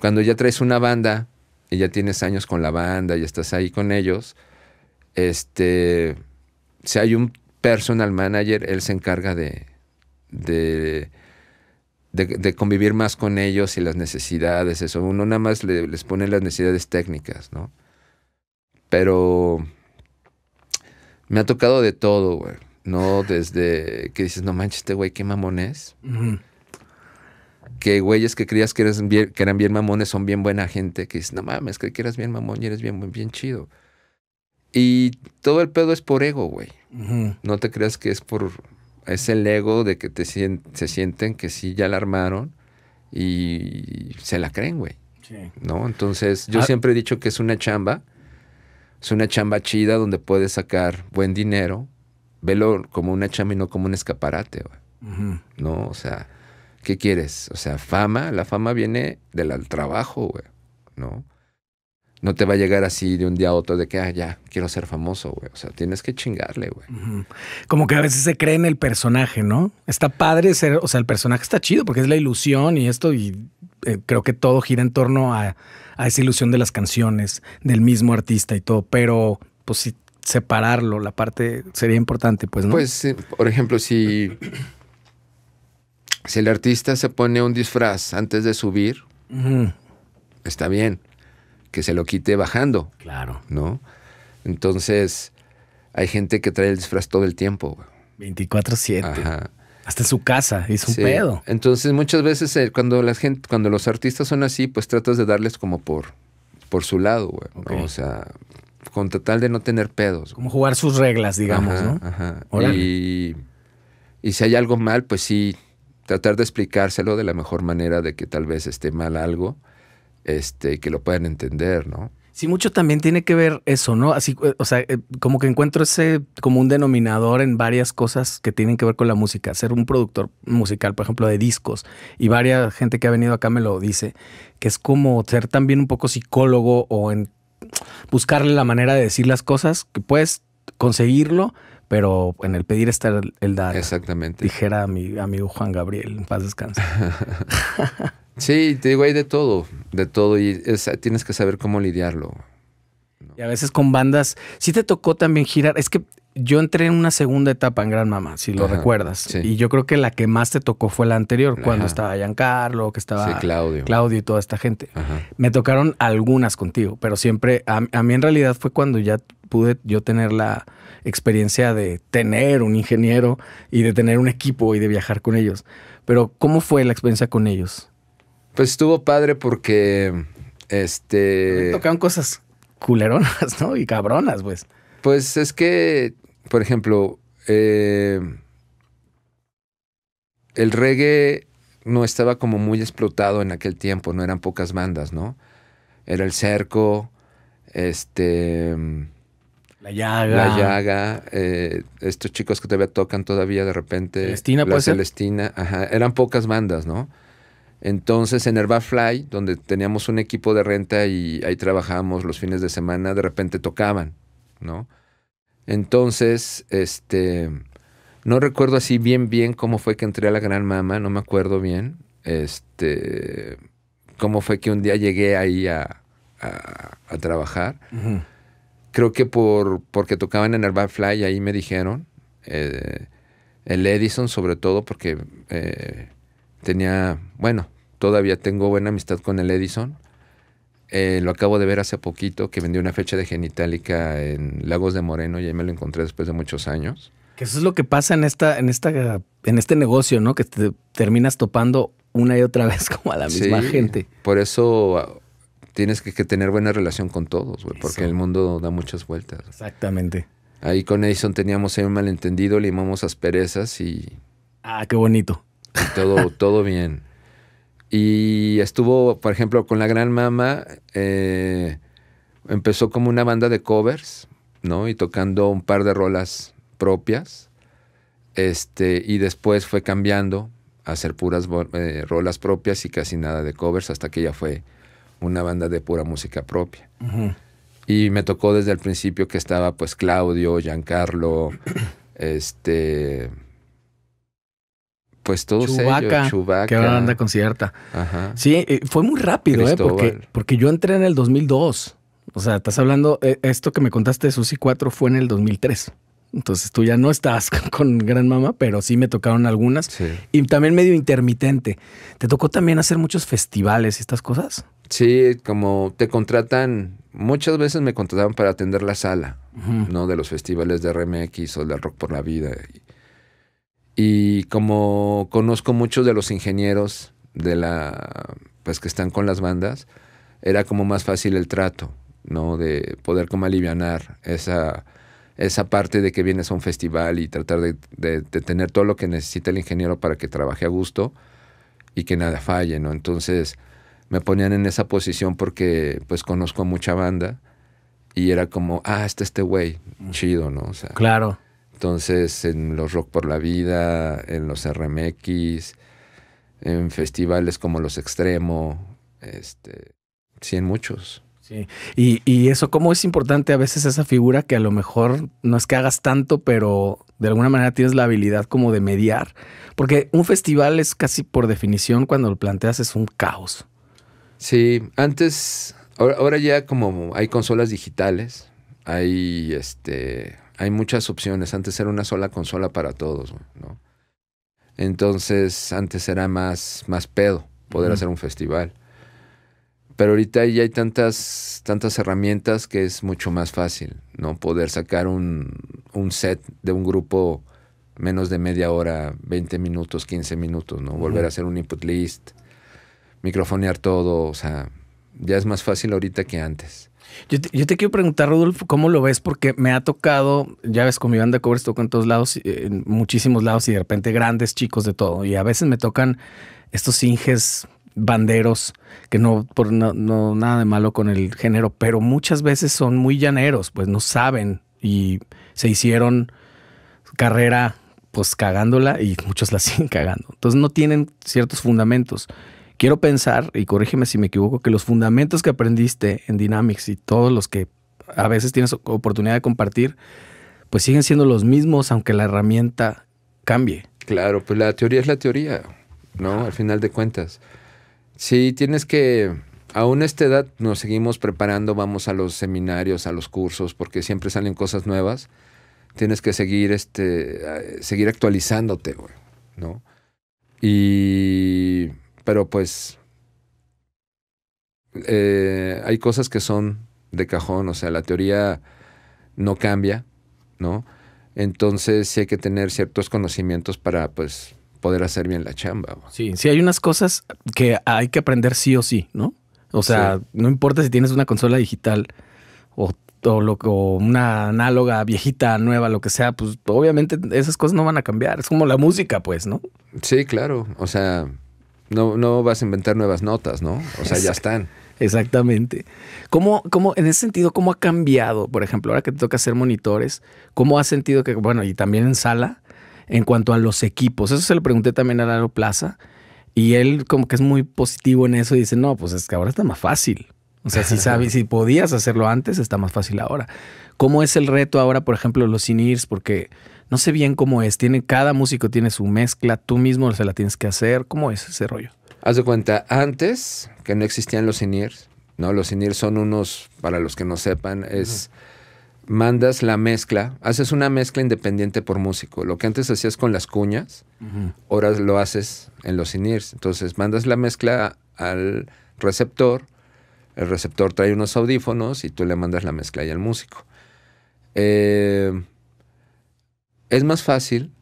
Cuando ya traes una banda y ya tienes años con la banda y estás ahí con ellos, este, si hay un personal manager, él se encarga de, de, convivir más con ellos y las necesidades, eso. Uno nada más les pone las necesidades técnicas, ¿no? Pero me ha tocado de todo, güey no desde que dices, no manches, este güey, qué mamón es. güey Que que creías que, bien, que eran bien mamones son bien buena gente, que dices, no mames, que eras bien mamón y eres bien, bien chido. Y todo el pedo es por ego, güey. No te creas que es por. Es el ego de que te se sienten que sí ya la armaron y se la creen, güey. Sí. ¿No? Entonces, yo ah. siempre he dicho que es una chamba. Es una chamba chida donde puedes sacar buen dinero velo como una chamino, y no como un escaparate, güey. ¿No? O sea, ¿qué quieres? O sea, fama, la fama viene del trabajo, güey, ¿no? No te va a llegar así de un día a otro de que, ah, ya, quiero ser famoso, güey. O sea, tienes que chingarle, güey. Como que a veces se cree en el personaje, ¿no? Está padre ser, o sea, el personaje está chido porque es la ilusión y esto, y eh, creo que todo gira en torno a, a esa ilusión de las canciones, del mismo artista y todo, pero pues sí separarlo, la parte sería importante, pues, ¿no? Pues, eh, por ejemplo, si, si el artista se pone un disfraz antes de subir, está bien, que se lo quite bajando. Claro. ¿No? Entonces, hay gente que trae el disfraz todo el tiempo. 24-7. Hasta su casa, es un pedo. Entonces, muchas veces eh, cuando la gente, cuando los artistas son así, pues tratas de darles como por, por su lado, güey. O sea, con total de no tener pedos. Como jugar sus reglas, digamos, ¿no? Ajá. Y, si hay algo mal, pues sí, tratar de explicárselo de la mejor manera de que tal vez esté mal algo, este, que lo puedan entender, ¿no? Sí, mucho también tiene que ver eso, ¿no? Así, eh, o sea, eh, como que encuentro ese como un denominador en varias cosas que tienen que ver con la música. Ser un productor musical, por ejemplo, de discos, y varias gente que ha venido acá me lo dice, que es como ser también un poco psicólogo o en buscarle la manera de decir las cosas, que puedes conseguirlo, pero en el pedir está el, dar. Exactamente. Dijera a mi amigo Juan Gabriel, en paz descansa. sí, te digo, hay de todo, de todo, y tienes que saber cómo lidiarlo. Y a veces con bandas, si te tocó también girar, es que yo entré en una segunda etapa en Gran Mamá, si lo recuerdas. Y yo creo que la que más te tocó fue la anterior, cuando estaba Giancarlo, que estaba Claudio. y toda esta gente. Me tocaron algunas contigo, pero siempre, a, mí en realidad fue cuando ya pude yo tener la experiencia de tener un ingeniero y de tener un equipo y de viajar con ellos. Pero, ¿cómo fue la experiencia con ellos? Pues estuvo padre porque, este... Me tocaron cosas culeronas, ¿no? Y cabronas, pues. Pues es que por ejemplo, eh, el reggae no estaba como muy explotado en aquel tiempo, no eran pocas bandas, ¿no? Era El Cerco, este... La Llaga. La Llaga, eh, estos chicos que todavía tocan todavía de repente. Celestina, Celestina, ajá, eran pocas bandas, ¿no? Entonces en Herba Fly, donde teníamos un equipo de renta y ahí trabajábamos los fines de semana, de repente tocaban, ¿no? Entonces, este, no recuerdo así bien, bien cómo fue que entré a la Gran Mama, no me acuerdo bien. Este, cómo fue que un día llegué ahí a, trabajar. Creo que por, porque tocaban en el Fly, ahí me dijeron. Eh, el Edison, sobre todo, porque eh, tenía, bueno, todavía tengo buena amistad con el Edison. Eh, lo acabo de ver hace poquito que vendió una fecha de genitálica en Lagos de Moreno y ahí me lo encontré después de muchos años. Que eso es lo que pasa en esta, en esta, en este negocio, ¿no? Que te terminas topando una y otra vez como a la misma gente. Por eso ah, tienes que, tener buena relación con todos, güey, porque el mundo da muchas vueltas. Exactamente. Ahí con Edison teníamos ahí un malentendido, limamos asperezas y. Ah, qué bonito. Y todo, todo bien. Y estuvo, por ejemplo, con la Gran mamá, eh, empezó como una banda de covers, ¿no? Y tocando un par de rolas propias. Este, y después fue cambiando a hacer puras eh, rolas propias y casi nada de covers, hasta que ya fue una banda de pura música propia. Y me tocó desde el principio que estaba pues Claudio, Giancarlo, este, pues todo Chewbacca, Que ahora anda con cierta. Ajá. Sí, eh, fue muy rápido, eh, porque, porque yo entré en el 2002. O sea, estás hablando, eh, esto que me contaste de Susi 4 fue en el 2003. Entonces tú ya no estás con Gran Mamá, pero sí me tocaron algunas. Y también medio intermitente. ¿Te tocó también hacer muchos festivales y estas cosas? Sí, como te contratan, muchas veces me contrataban para atender la sala, ¿no? De los festivales de RMX o del Rock por la Vida. Y, y como conozco muchos de los ingenieros de la pues que están con las bandas, era como más fácil el trato, ¿no? De poder como alivianar esa, esa parte de que vienes a un festival y tratar de, tener todo lo que necesita el ingeniero para que trabaje a gusto y que nada falle, ¿no? Entonces me ponían en esa posición porque pues conozco mucha banda y era como, ah, este este güey, chido, ¿no? sea, claro. Entonces, en los Rock por la Vida, en los RMX, en festivales como Los Extremo, este, sí, en muchos. Sí, y, eso, cómo es importante a veces esa figura que a lo mejor no es que hagas tanto, pero de alguna manera tienes la habilidad como de mediar. Porque un festival es casi por definición, cuando lo planteas, es un caos. Sí, antes, ahora, ahora ya como hay consolas digitales, hay este hay muchas opciones. Antes era una sola consola para todos, ¿no? Entonces, antes era más, más pedo poder hacer un festival. Pero ahorita ya hay tantas, tantas herramientas que es mucho más fácil, ¿no? Poder sacar un, set de un grupo menos de media hora, 20 minutos, 15 minutos, ¿no? Volver a hacer un input list, microfonear todo, o sea, ya es más fácil ahorita que antes. Yo te, quiero preguntar, Rodolfo, ¿cómo lo ves? Porque me ha tocado, ya ves, con mi banda de covers toco en todos lados, eh, en muchísimos lados y de repente grandes chicos de todo. Y a veces me tocan estos inges banderos, que no, por no, no nada de malo con el género, pero muchas veces son muy llaneros, pues no saben y se hicieron carrera pues cagándola y muchos la siguen cagando. Entonces no tienen ciertos fundamentos quiero pensar, y corrígeme si me equivoco, que los fundamentos que aprendiste en Dynamics y todos los que a veces tienes oportunidad de compartir, pues siguen siendo los mismos aunque la herramienta cambie. Claro, pues la teoría es la teoría, ¿no? Al final de cuentas. Sí, tienes que, aún a esta edad nos seguimos preparando, vamos a los seminarios, a los cursos, porque siempre salen cosas nuevas. Tienes que seguir, este, seguir actualizándote, güey, ¿no? Y pero pues eh, hay cosas que son de cajón, o sea, la teoría no cambia, ¿no? Entonces sí hay que tener ciertos conocimientos para pues poder hacer bien la chamba. Sí, sí hay unas cosas que hay que aprender sí o sí, ¿no? O sea, no importa si tienes una consola digital o, o, lo, o, una análoga viejita, nueva, lo que sea, pues obviamente esas cosas no van a cambiar. Es como la música, pues, ¿no? Sí, claro. O sea, no, no vas a inventar nuevas notas, ¿no? O sea, ya están. Exactamente. ¿Cómo, ¿Cómo, en ese sentido, cómo ha cambiado, por ejemplo, ahora que te toca hacer monitores, cómo has sentido que, bueno, y también en sala, en cuanto a los equipos? Eso se lo pregunté también a Lalo Plaza y él como que es muy positivo en eso y dice, no, pues es que ahora está más fácil. O sea, si sabes, si podías hacerlo antes, está más fácil ahora. ¿Cómo es el reto ahora, por ejemplo, los in Porque no sé bien cómo es. Tiene, cada músico tiene su mezcla, tú mismo se la tienes que hacer. ¿Cómo es ese rollo? Haz de cuenta, antes que no existían los in ¿no? Los in son unos, para los que no sepan, es. mandas la mezcla, haces una mezcla independiente por músico. Lo que antes hacías con las cuñas, ahora lo haces en los in Entonces mandas la mezcla al receptor, el receptor trae unos audífonos y tú le mandas la mezcla ahí al músico. Eh, es más fácil,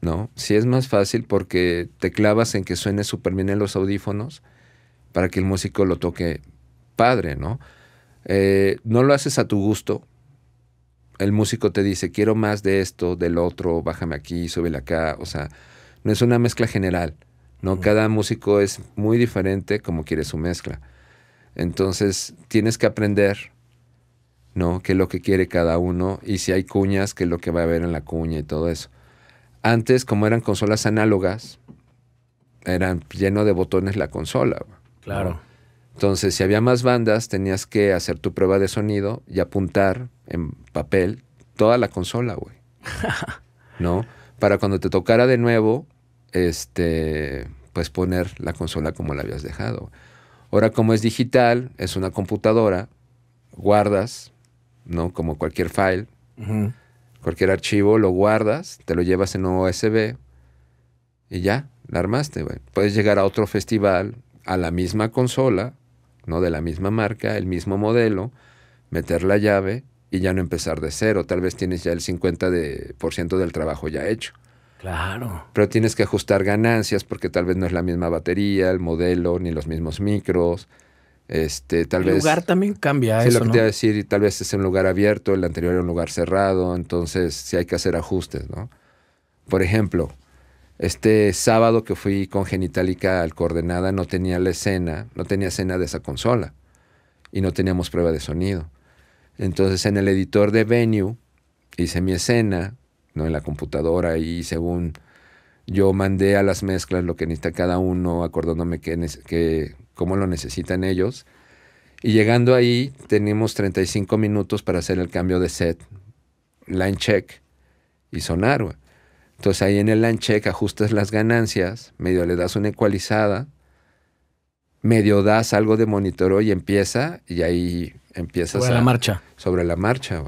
¿no? Sí es más fácil porque te clavas en que suene súper bien en los audífonos para que el músico lo toque padre, ¿no? Eh, no lo haces a tu gusto. El músico te dice, quiero más de esto, del otro, bájame aquí, súbele acá. O sea, no es una mezcla general, ¿no? Cada músico es muy diferente como quiere su mezcla. Entonces, tienes que aprender ¿no? Qué es lo que quiere cada uno y si hay cuñas, qué es lo que va a haber en la cuña y todo eso. Antes, como eran consolas análogas, eran lleno de botones la consola. Claro. Entonces, si había más bandas, tenías que hacer tu prueba de sonido y apuntar en papel toda la consola, güey. ¿No? Para cuando te tocara de nuevo, este, pues poner la consola como la habías dejado. Ahora, como es digital, es una computadora, guardas ¿no? Como cualquier file, cualquier archivo, lo guardas, te lo llevas en un USB y ya, la armaste, Puedes llegar a otro festival, a la misma consola, ¿no? De la misma marca, el mismo modelo, meter la llave y ya no empezar de cero. Tal vez tienes ya el 50% del trabajo ya hecho. Claro. Pero tienes que ajustar ganancias porque tal vez no es la misma batería, el modelo, ni los mismos micros. Este, tal el lugar también cambia. lo te a decir, tal vez es un lugar abierto, el anterior era un lugar cerrado, entonces sí hay que hacer ajustes, ¿no? Por ejemplo, este sábado que fui con Genitalica al Coordenada no tenía la escena, no tenía escena de esa consola y no teníamos prueba de sonido. Entonces en el editor de Venue hice mi escena, ¿no? En la computadora y según yo mandé a las mezclas lo que necesita cada uno, acordándome que cómo lo necesitan ellos. Y llegando ahí, tenemos 35 minutos para hacer el cambio de set, line check y sonar. Entonces ahí en el line check ajustas las ganancias, medio le das una ecualizada, medio das algo de monitor y empieza, y ahí empiezas sobre la marcha. Sobre la marcha.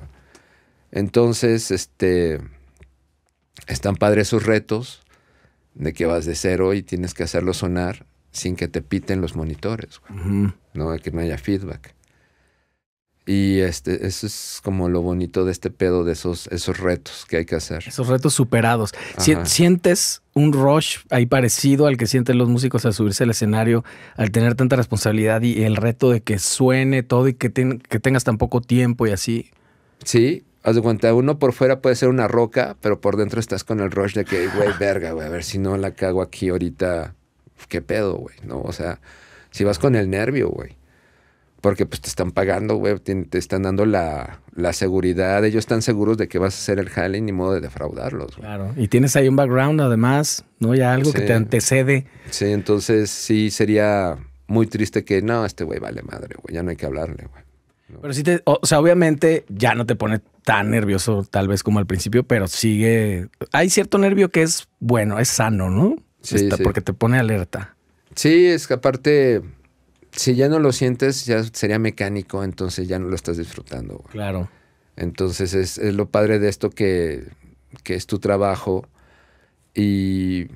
Entonces, este, están padres sus retos de que vas de cero y tienes que hacerlo sonar sin que te piten los monitores, ¿no? Que no haya feedback. Y este, eso es como lo bonito de este pedo, de esos, esos retos que hay que hacer. Esos retos superados. ¿Sientes un rush ahí parecido al que sienten los músicos al subirse al escenario, al tener tanta responsabilidad y el reto de que suene todo y que, que tengas tan poco tiempo y así? Sí, haz de cuenta, uno por fuera puede ser una roca, pero por dentro estás con el rush de que, güey, verga, güey, a ver si no la cago aquí ahorita ¿qué pedo, güey? ¿No? O sea, si vas con el nervio, güey. Porque pues te están pagando, güey, te, están dando la, seguridad, ellos están seguros de que vas a hacer el hailing, ni modo de defraudarlos. Güey. Claro, y tienes ahí un background además, ¿no? Ya algo que te antecede. Sí, entonces sí sería muy triste que, no, este güey vale madre, güey, ya no hay que hablarle, güey. Pero sí te, o sea, obviamente ya no te pone tan nervioso tal vez como al principio, pero sigue, hay cierto nervio que es bueno, es sano, ¿no? Porque te pone alerta. Sí, es que aparte, si ya no lo sientes, ya sería mecánico, entonces ya no lo estás disfrutando. Güey. Claro. Entonces es, lo padre de esto que, que es tu trabajo y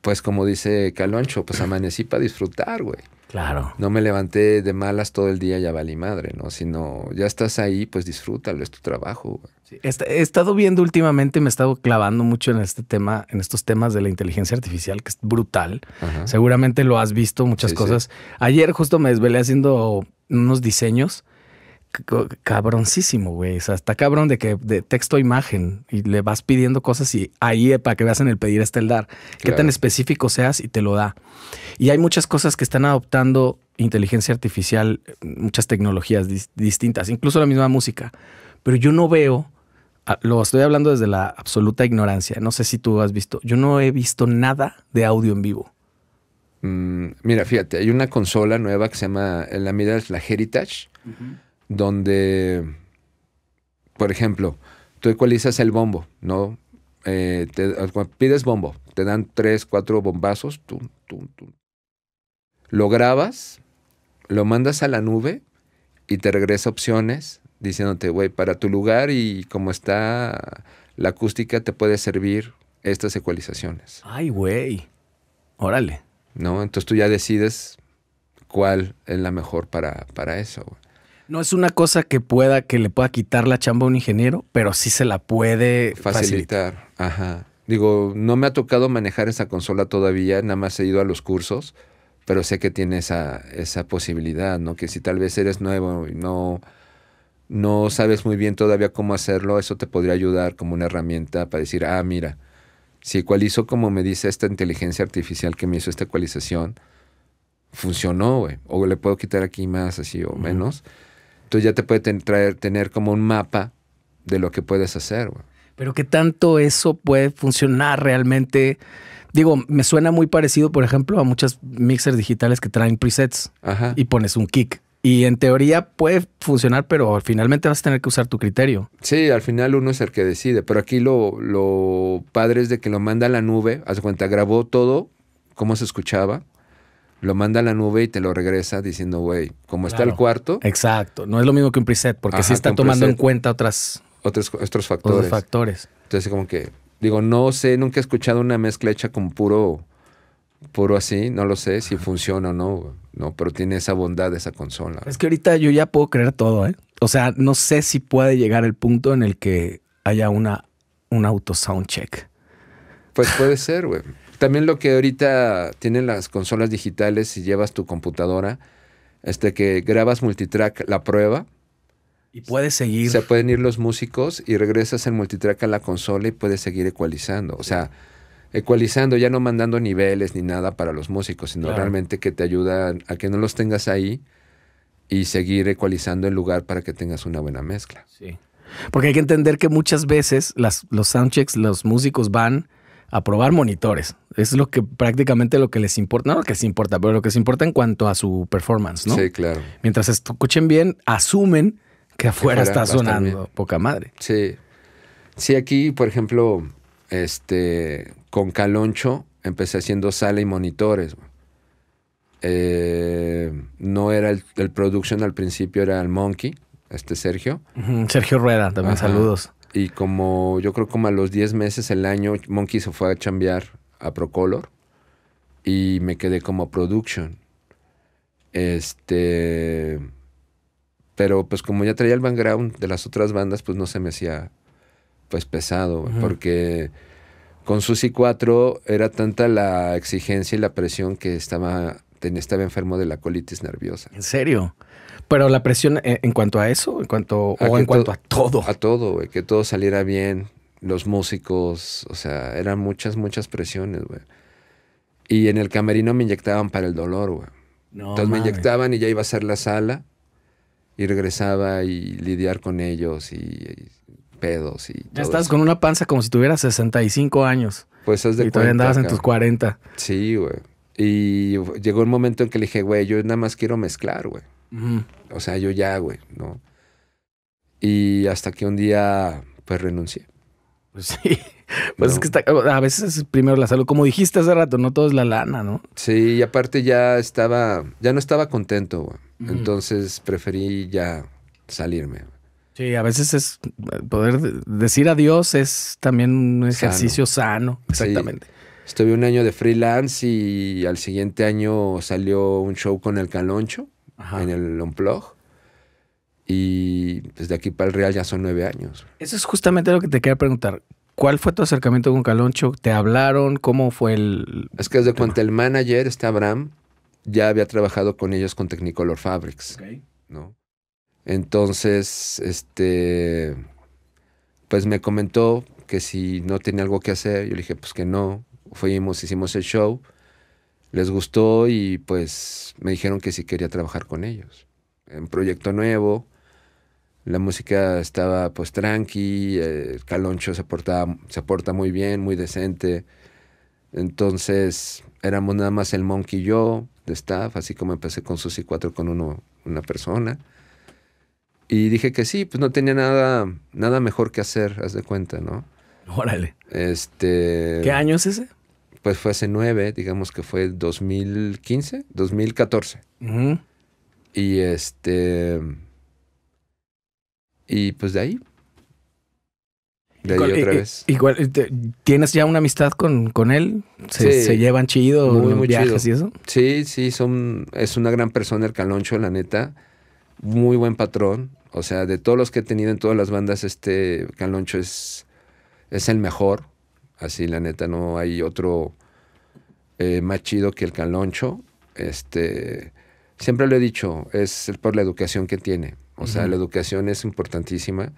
pues como dice Caloncho, pues amanecí para disfrutar, güey. Claro. No me levanté de malas todo el día, ya valí madre, ¿no? Sino ya estás ahí, pues disfrútalo, es tu trabajo. He estado viendo últimamente, me he estado clavando mucho en este tema, en estos temas de la inteligencia artificial, que es brutal. Seguramente lo has visto, muchas cosas. Ayer justo me desvelé haciendo unos diseños cabroncísimo, güey. O sea, está cabrón de que de texto a imagen y le vas pidiendo cosas y ahí eh, para que veas en el pedir está el dar. Qué tan específico seas y te lo da. Y hay muchas cosas que están adoptando inteligencia artificial, muchas tecnologías distintas, incluso la misma música. Pero yo no veo, lo estoy hablando desde la absoluta ignorancia. No sé si tú has visto, yo no he visto nada de audio en vivo. Mm, mira, fíjate, hay una consola nueva que se llama, la mira es la Heritage donde, por ejemplo, tú ecualizas el bombo, ¿no? Eh, pides bombo, te dan tres, cuatro bombazos, lo grabas, lo mandas a la nube y te regresa opciones diciéndote, güey, para tu lugar y como está la acústica te puede servir estas ecualizaciones. Ay, güey. Órale. ¿No? Entonces tú ya decides cuál es la mejor para, para eso. Güey. No es una cosa que pueda, que le pueda quitar la chamba a un ingeniero, pero sí se la puede facilitar. Ajá. Digo, no me ha tocado manejar esa consola todavía, nada más he ido a los cursos, pero sé que tiene esa, esa posibilidad, ¿no? Que si tal vez eres nuevo y no, no sabes muy bien todavía cómo hacerlo, eso te podría ayudar como una herramienta para decir, ah, mira, si ecualizo como me dice esta inteligencia artificial que me hizo esta ecualización, funcionó, güey. O le puedo quitar aquí más, así o menos. Entonces ya te puede traer, tener como un mapa de lo que puedes hacer. Pero qué tanto eso puede funcionar realmente. Digo, me suena muy parecido, por ejemplo, a muchas mixers digitales que traen presets y pones un kick. Y en teoría puede funcionar, pero finalmente vas a tener que usar tu criterio. Sí, al final uno es el que decide. Pero aquí lo, lo padre es de que lo manda a la nube. Haz cuenta, grabó todo, cómo se escuchaba lo manda a la nube y te lo regresa diciendo, güey, como está el cuarto. Exacto, no es lo mismo que un preset, porque sí está tomando en cuenta otras, otros, factores. Entonces, como que, digo, no sé, nunca he escuchado una mezcla hecha con puro, puro así, no lo sé si funciona o no, no, pero tiene esa bondad esa consola. Es que ahorita yo ya puedo creer todo, ¿eh? O sea, no sé si puede llegar el punto en el que haya una, un auto sound check. Pues puede ser, güey. También lo que ahorita tienen las consolas digitales, si llevas tu computadora, este que grabas multitrack la prueba. Y puedes seguir. Se pueden ir los músicos y regresas en multitrack a la consola y puedes seguir ecualizando. O sea, ecualizando, ya no mandando niveles ni nada para los músicos, sino realmente que te ayuda a que no los tengas ahí y seguir ecualizando el lugar para que tengas una buena mezcla. Sí. Porque hay que entender que muchas veces las, los soundchecks, los músicos van a probar monitores. Es lo que prácticamente lo que les importa, no lo que les importa, pero lo que les importa en cuanto a su performance, ¿no? Sí, claro. Mientras escuchen bien, asumen que afuera, está sonando poca madre. Sí. Sí, aquí, por ejemplo, este, con Caloncho empecé haciendo sala y monitores. Eh, no era el, el, production al principio, era el Monkey, este Sergio. Sergio Rueda, también saludos. Y como yo creo como a los 10 meses el año, Monkey se fue a chambear a Procolor y me quedé como production. Este. Pero pues como ya traía el background de las otras bandas, pues no se me hacía pues pesado, porque con Susi 4 era tanta la exigencia y la presión que estaba, estaba enfermo de la colitis nerviosa. ¿En serio? Pero la presión eh, en cuanto a eso, en cuanto o en cuanto a todo. A todo, güey, que todo saliera bien, los músicos, o sea, eran muchas, muchas presiones, güey. Y en el camerino me inyectaban para el dolor, güey. No, Entonces me inyectaban y ya iba a ser la sala y regresaba y lidiar con ellos y, pedos y... Ya estás con una panza como si tuvieras 65 años. Pues es de Y todavía andabas en tus 40. Sí, güey. Y llegó un momento en que le dije, güey, yo nada más quiero mezclar, güey. O sea, yo ya, güey, ¿no? Y hasta que un día, pues renuncié. Pues sí. Pues es que está, a veces primero la salud, como dijiste hace rato, no todo es la lana, ¿no? Sí, y aparte ya estaba, ya no estaba contento, güey. Entonces preferí ya salirme. Sí, a veces es poder decir adiós es también un ejercicio sano, exactamente. Estuve un año de freelance y al siguiente año salió un show con el Caloncho en el Unplug. Y desde pues, aquí para el Real ya son nueve años. Eso es justamente lo que te quería preguntar. ¿Cuál fue tu acercamiento con Caloncho? ¿Te hablaron? ¿Cómo fue el.? Es que desde cuenta el manager, este Abraham, ya había trabajado con ellos con Technicolor Fabrics. ¿no? Entonces, este. Pues me comentó que si no tenía algo que hacer, yo le dije, pues que no. Fuimos, hicimos el show les gustó y pues me dijeron que sí quería trabajar con ellos. En proyecto nuevo, la música estaba pues tranqui, eh, Caloncho se, portaba, se porta muy bien, muy decente. Entonces éramos nada más el Monkey y yo de staff, así como empecé con Susi 4 con uno, una persona. Y dije que sí, pues no tenía nada, nada mejor que hacer, haz de cuenta, ¿no? Órale. Este. ¿Qué años es ese? Pues fue hace nueve, digamos que fue 2015, 2014. Y este. Y pues de ahí. De ahí otra vez. Igual, eh, ¿tienes ya una amistad con, él? ¿Se, llevan chido? Muy, viajes y eso? Sí, sí, son, es una gran persona el Caloncho, la neta. Muy buen patrón. O sea, de todos los que he tenido en todas las bandas, este Caloncho es, es el mejor. Así, la neta, no hay otro eh, más chido que el Caloncho. Este, siempre lo he dicho, es por la educación que tiene. O sea, la educación es importantísima.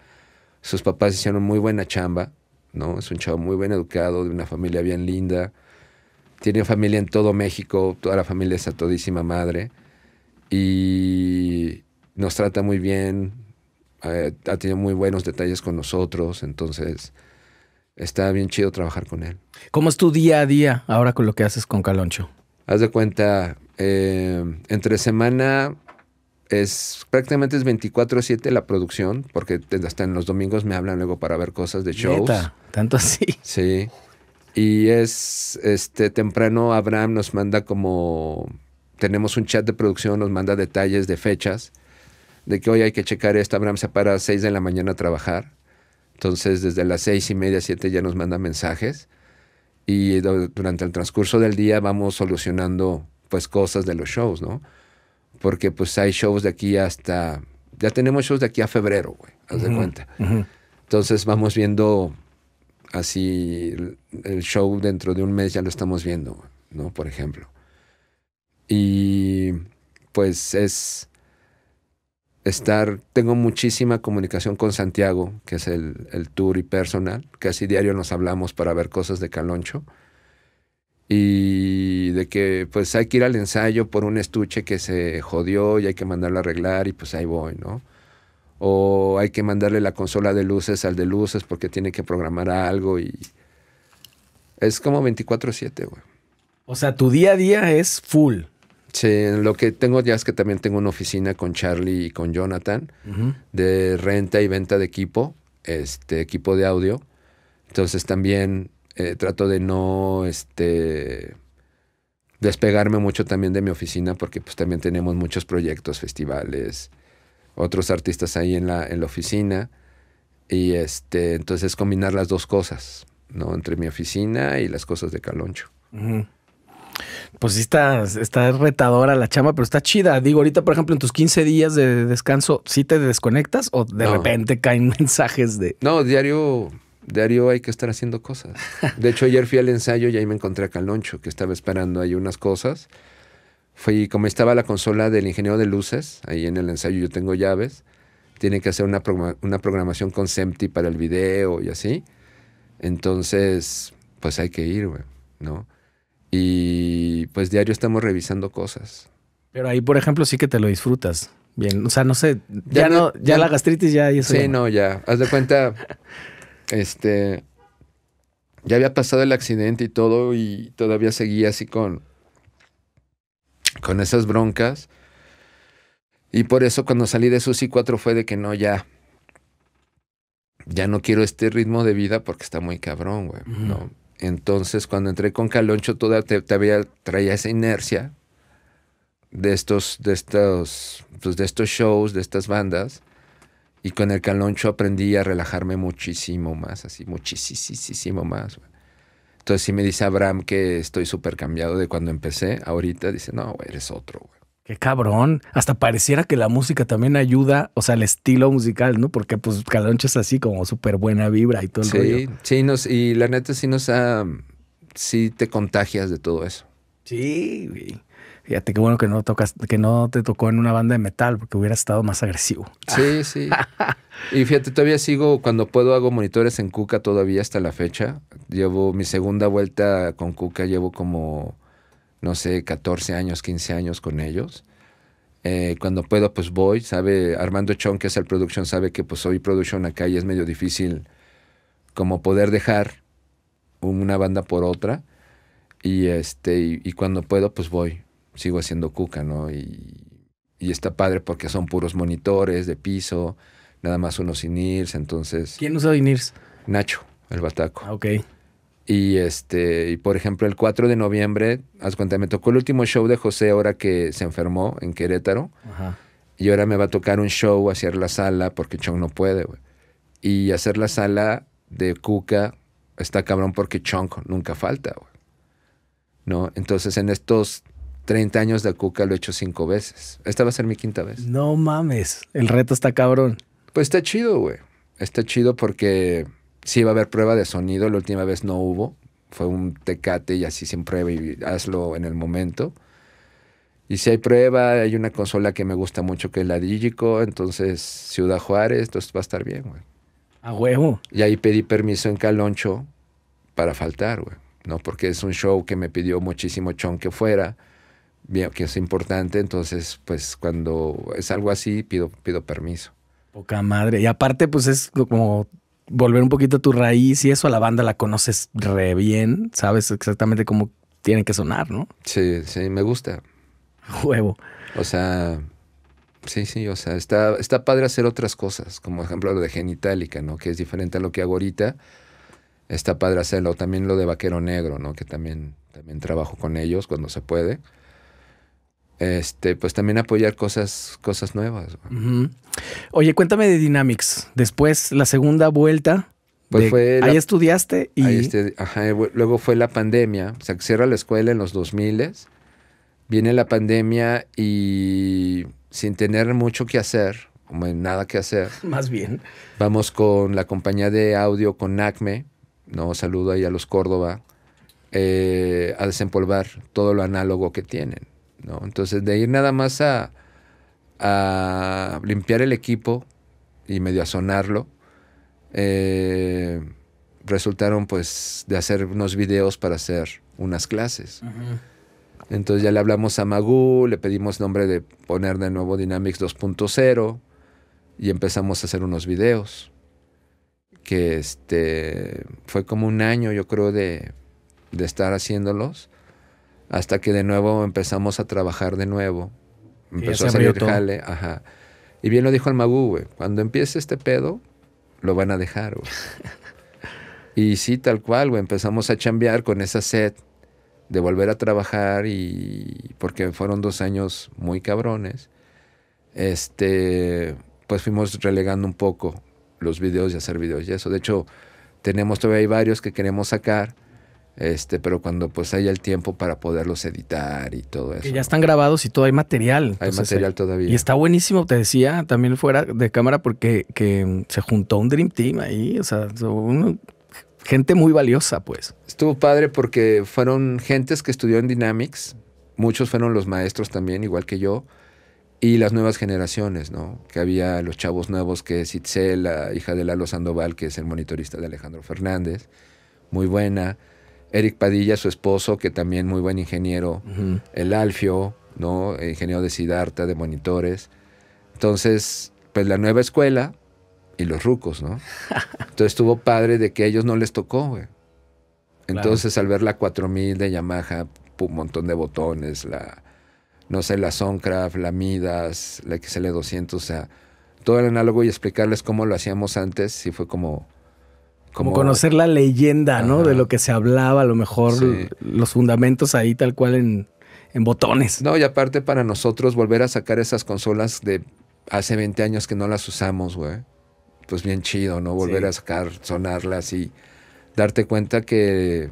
Sus papás hicieron muy buena chamba, ¿no? Es un chavo muy bien educado, de una familia bien linda. Tiene familia en todo México, toda la familia es a todísima madre. Y nos trata muy bien, eh, ha tenido muy buenos detalles con nosotros. Entonces, está bien chido trabajar con él. ¿Cómo es tu día a día ahora con lo que haces con Caloncho? Haz de cuenta, eh, entre semana es prácticamente es 24/7 la producción, porque hasta en los domingos me hablan luego para ver cosas de shows. tanto así. Sí. Y es este temprano Abraham nos manda como tenemos un chat de producción, nos manda detalles de fechas, de que hoy hay que checar esto, Abraham se para a 6 de la mañana a trabajar. Entonces, desde las seis y media, siete ya nos manda mensajes y durante el transcurso del día vamos solucionando pues cosas de los shows, ¿no? Porque pues hay shows de aquí hasta, ya tenemos shows de aquí a febrero, güey, haz de cuenta. Entonces vamos viendo así el show dentro de un mes ya lo estamos viendo, ¿no? Por ejemplo. Y pues es estar, tengo muchísima comunicación con Santiago, que es el, el tour y personal, casi diario nos hablamos para ver cosas de Caloncho, y de que pues hay que ir al ensayo por un estuche que se jodió y hay que mandarlo a arreglar y pues ahí voy, ¿no? O hay que mandarle la consola de luces al de luces porque tiene que programar algo y es como 24/7, güey. O sea, tu día a día es full. Sí, lo que tengo ya es que también tengo una oficina con Charlie y con Jonathan de renta y venta de equipo, este equipo de audio. Entonces también eh, trato de no este despegarme mucho también de mi oficina porque pues también tenemos muchos proyectos, festivales, otros artistas ahí en la, en la oficina y este entonces combinar las dos cosas, ¿no? Entre mi oficina y las cosas de Caloncho. Pues sí, está, está retadora la chama, pero está chida. Digo, ahorita, por ejemplo, en tus 15 días de descanso, ¿sí te desconectas o de repente caen mensajes de. No, diario, diario hay que estar haciendo cosas. De hecho, ayer fui al ensayo y ahí me encontré a Caloncho, que estaba esperando ahí unas cosas. Fui, como estaba la consola del ingeniero de luces, ahí en el ensayo yo tengo llaves. Tiene que hacer una, programación con SEMTI para el video y así. Entonces, pues hay que ir, güey, ¿no? Y pues diario estamos revisando cosas. Pero ahí, por ejemplo, sí que te lo disfrutas. Bien, o sea, no sé, ya, no, ya, la gastritis ya y Sí, no, ya. Haz de cuenta, este, ya había pasado el accidente y todo y todavía seguía así con, con esas broncas. Y por eso cuando salí de Susi 4 fue de que no, ya, ya no quiero este ritmo de vida porque está muy cabrón, güey, ¿no? Entonces, cuando entré con Caloncho, todavía traía esa inercia de estos, de estos, pues, de estos shows, de estas bandas. Y con el Caloncho aprendí a relajarme muchísimo más, así, muchísimo más. Entonces, si me dice Abraham que estoy súper cambiado de cuando empecé, ahorita dice, no, eres otro, güey. Qué cabrón. Hasta pareciera que la música también ayuda, o sea, el estilo musical, ¿no? Porque pues Caloncho es así como súper buena vibra y todo el sí, Sí, y la neta sí nos ha, sí te contagias de todo eso. Sí, Fíjate qué bueno que no tocas, que no te tocó en una banda de metal, porque hubieras estado más agresivo. Sí, sí. y fíjate, todavía sigo, cuando puedo hago monitores en Cuca todavía hasta la fecha. Llevo mi segunda vuelta con Cuca, llevo como no sé, 14 años, 15 años con ellos. Eh, cuando puedo, pues voy, sabe, Armando Chon, que es el production, sabe que pues hoy production acá y es medio difícil como poder dejar una banda por otra. Y, este, y, cuando puedo, pues voy, sigo haciendo cuca, ¿no? Y, y está padre porque son puros monitores de piso, nada más unos INIRS, entonces... ¿Quién usa INIRS? Nacho, el bataco. Ah, ok. Y este, y por ejemplo, el 4 de noviembre, haz cuenta, me tocó el último show de José ahora que se enfermó en Querétaro. Ajá. Y ahora me va a tocar un show hacer la sala porque Chong no puede, güey. Y hacer la sala de Cuca está cabrón porque Chong nunca falta, güey. ¿No? Entonces, en estos 30 años de Cuca lo he hecho cinco veces. Esta va a ser mi quinta vez. No mames, el reto está cabrón. Pues está chido, güey. Está chido porque sí va a haber prueba de sonido, la última vez no hubo, fue un tecate y así sin prueba y hazlo en el momento. Y si hay prueba, hay una consola que me gusta mucho que es la Digico, entonces Ciudad Juárez, entonces va a estar bien, güey. A huevo. Y ahí pedí permiso en Caloncho para faltar, güey. No, porque es un show que me pidió muchísimo Chon que fuera, que es importante, entonces pues cuando es algo así pido, pido permiso. Poca madre. Y aparte pues es como volver un poquito a tu raíz y eso a la banda la conoces re bien, sabes exactamente cómo tiene que sonar, ¿no? Sí, sí, me gusta. Huevo. O sea, sí, sí, o sea, está, está padre hacer otras cosas, como ejemplo lo de Genitalica, ¿no? Que es diferente a lo que hago ahorita. Está padre hacerlo. También lo de Vaquero Negro, ¿no? Que también, también trabajo con ellos cuando se puede este, pues también apoyar cosas, cosas nuevas. Oye, cuéntame de Dynamics. Después, la segunda vuelta. Pues ahí estudiaste y... luego fue la pandemia. O sea, cierra la escuela en los 2000. Viene la pandemia y sin tener mucho que hacer, como nada que hacer. Más bien. Vamos con la compañía de audio, con ACME. No, saludo ahí a los Córdoba. Eh, a desempolvar todo lo análogo que tienen. Entonces, de ir nada más a, limpiar el equipo y medio a sonarlo, eh, resultaron pues de hacer unos videos para hacer unas clases. Entonces ya le hablamos a Magu, le pedimos nombre de poner de nuevo Dynamics 2.0 y empezamos a hacer unos videos. Que este fue como un año, yo creo, de, de estar haciéndolos. Hasta que de nuevo empezamos a trabajar de nuevo. Empezó a salir jale, Y bien lo dijo el Magú, güey. Cuando empiece este pedo, lo van a dejar, güey. y sí, tal cual, güey. Empezamos a chambear con esa sed de volver a trabajar y porque fueron dos años muy cabrones, este, pues fuimos relegando un poco los videos y hacer videos y eso. De hecho, tenemos todavía varios que queremos sacar este, pero cuando pues haya el tiempo para poderlos editar y todo eso. ya están grabados y todo, hay material. hay material eh, todavía. Y está buenísimo, te decía también fuera de cámara porque mm, se juntó un Dream Team ahí, o sea, gente muy valiosa pues. Estuvo padre porque fueron gentes que estudió en Dynamics, muchos fueron los maestros también, igual que yo, y las nuevas generaciones, ¿no? Que había los chavos nuevos que es Itzel, la hija de Lalo Sandoval, que es el monitorista de Alejandro Fernández, muy buena Eric Padilla, su esposo, que también muy buen ingeniero, el Alfio, ¿no? Eh, ingeniero de Sidarta, de monitores. Entonces, pues la nueva escuela y los rucos, ¿no? Entonces estuvo padre de que a ellos no les tocó, güey. Entonces al ver la 4000 de Yamaha, un montón de botones, la, no sé, la Soncraft, la Midas, la XL200, o sea, todo el análogo y explicarles cómo lo hacíamos antes, sí fue como como, conocer la leyenda, ¿no? De lo que se hablaba, a lo mejor los fundamentos ahí tal cual en, botones. No, y aparte para nosotros volver a sacar esas consolas de hace 20 años que no las usamos, güey. Pues bien chido, ¿no? Volver a sacar, sonarlas y darte cuenta que,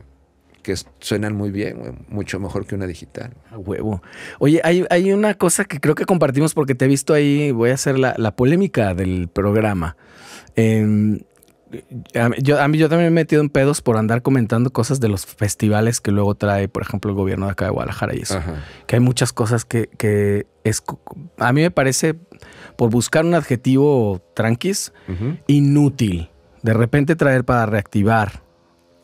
suenan muy bien, Mucho mejor que una digital. A huevo. Oye, hay, una cosa que creo que compartimos porque te he visto ahí, voy a hacer la, la polémica del programa. Eh, yo, a mí, yo también me he metido en pedos por andar comentando cosas de los festivales que luego trae, por ejemplo, el gobierno de acá de Guadalajara y eso. Que hay muchas cosas que, a mí me parece, por buscar un adjetivo tranquis, inútil. De repente traer para reactivar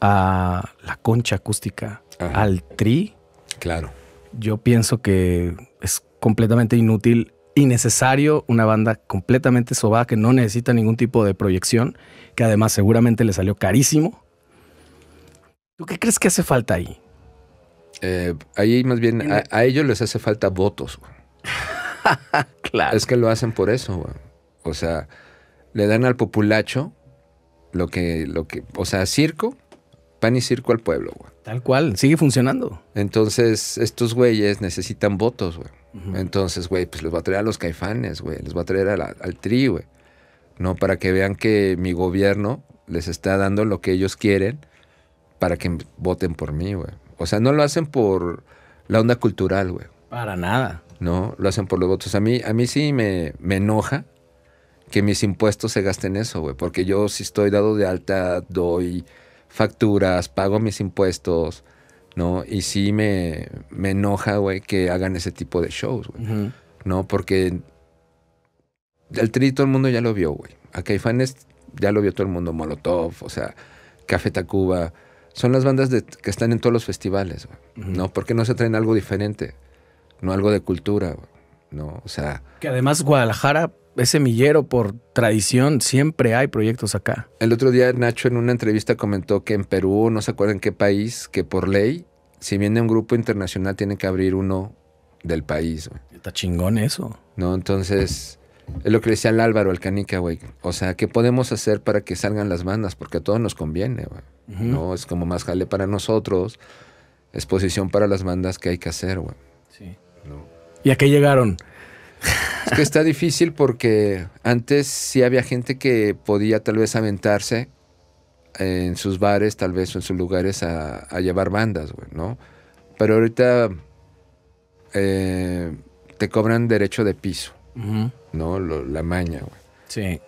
a la concha acústica, al tri. Claro. Yo pienso que es completamente inútil innecesario, una banda completamente sobada que no necesita ningún tipo de proyección que además seguramente le salió carísimo. ¿Tú qué crees que hace falta ahí? Eh, ahí más bien, a, ellos les hace falta votos. claro. Es que lo hacen por eso, güey. O sea, le dan al populacho lo que, lo que, o sea, circo, pan y circo al pueblo, güey. Tal cual, sigue funcionando. Entonces, estos güeyes necesitan votos, güey. Entonces, güey, pues les va a traer a los caifanes, güey. Les va a traer al tri, güey. ¿no? Para que vean que mi gobierno les está dando lo que ellos quieren para que voten por mí, güey. O sea, no lo hacen por la onda cultural, güey. Para nada. No, lo hacen por los votos. A mí, a mí sí me, me enoja que mis impuestos se gasten eso, güey. Porque yo si estoy dado de alta, doy facturas, pago mis impuestos, ¿no? Y sí me, enoja, güey, que hagan ese tipo de shows, güey. ¿No? Porque el tri todo el mundo ya lo vio, güey. A Caifanes ya lo vio todo el mundo, Molotov, o sea, Café Tacuba. Son las bandas que están en todos los festivales, güey. ¿No? ¿Por qué no se traen algo diferente? No algo de cultura, güey. ¿No? O sea... Que además Guadalajara es semillero por tradición, siempre hay proyectos acá. El otro día Nacho en una entrevista comentó que en Perú, no se acuerdan qué país, que por ley, si viene un grupo internacional, tiene que abrir uno del país. Güey. Está chingón eso. No, entonces es lo que le decía al Álvaro, al Canica, güey. O sea, ¿qué podemos hacer para que salgan las bandas? Porque a todos nos conviene, güey. ¿No? Es como más jale para nosotros, exposición para las bandas que hay que hacer, güey. Sí. ¿Y a qué llegaron? Es que está difícil porque antes sí había gente que podía tal vez aventarse en sus bares, tal vez en sus lugares a, llevar bandas, güey, ¿no? Pero ahorita eh, te cobran derecho de piso. ¿no? la maña, güey. Sí.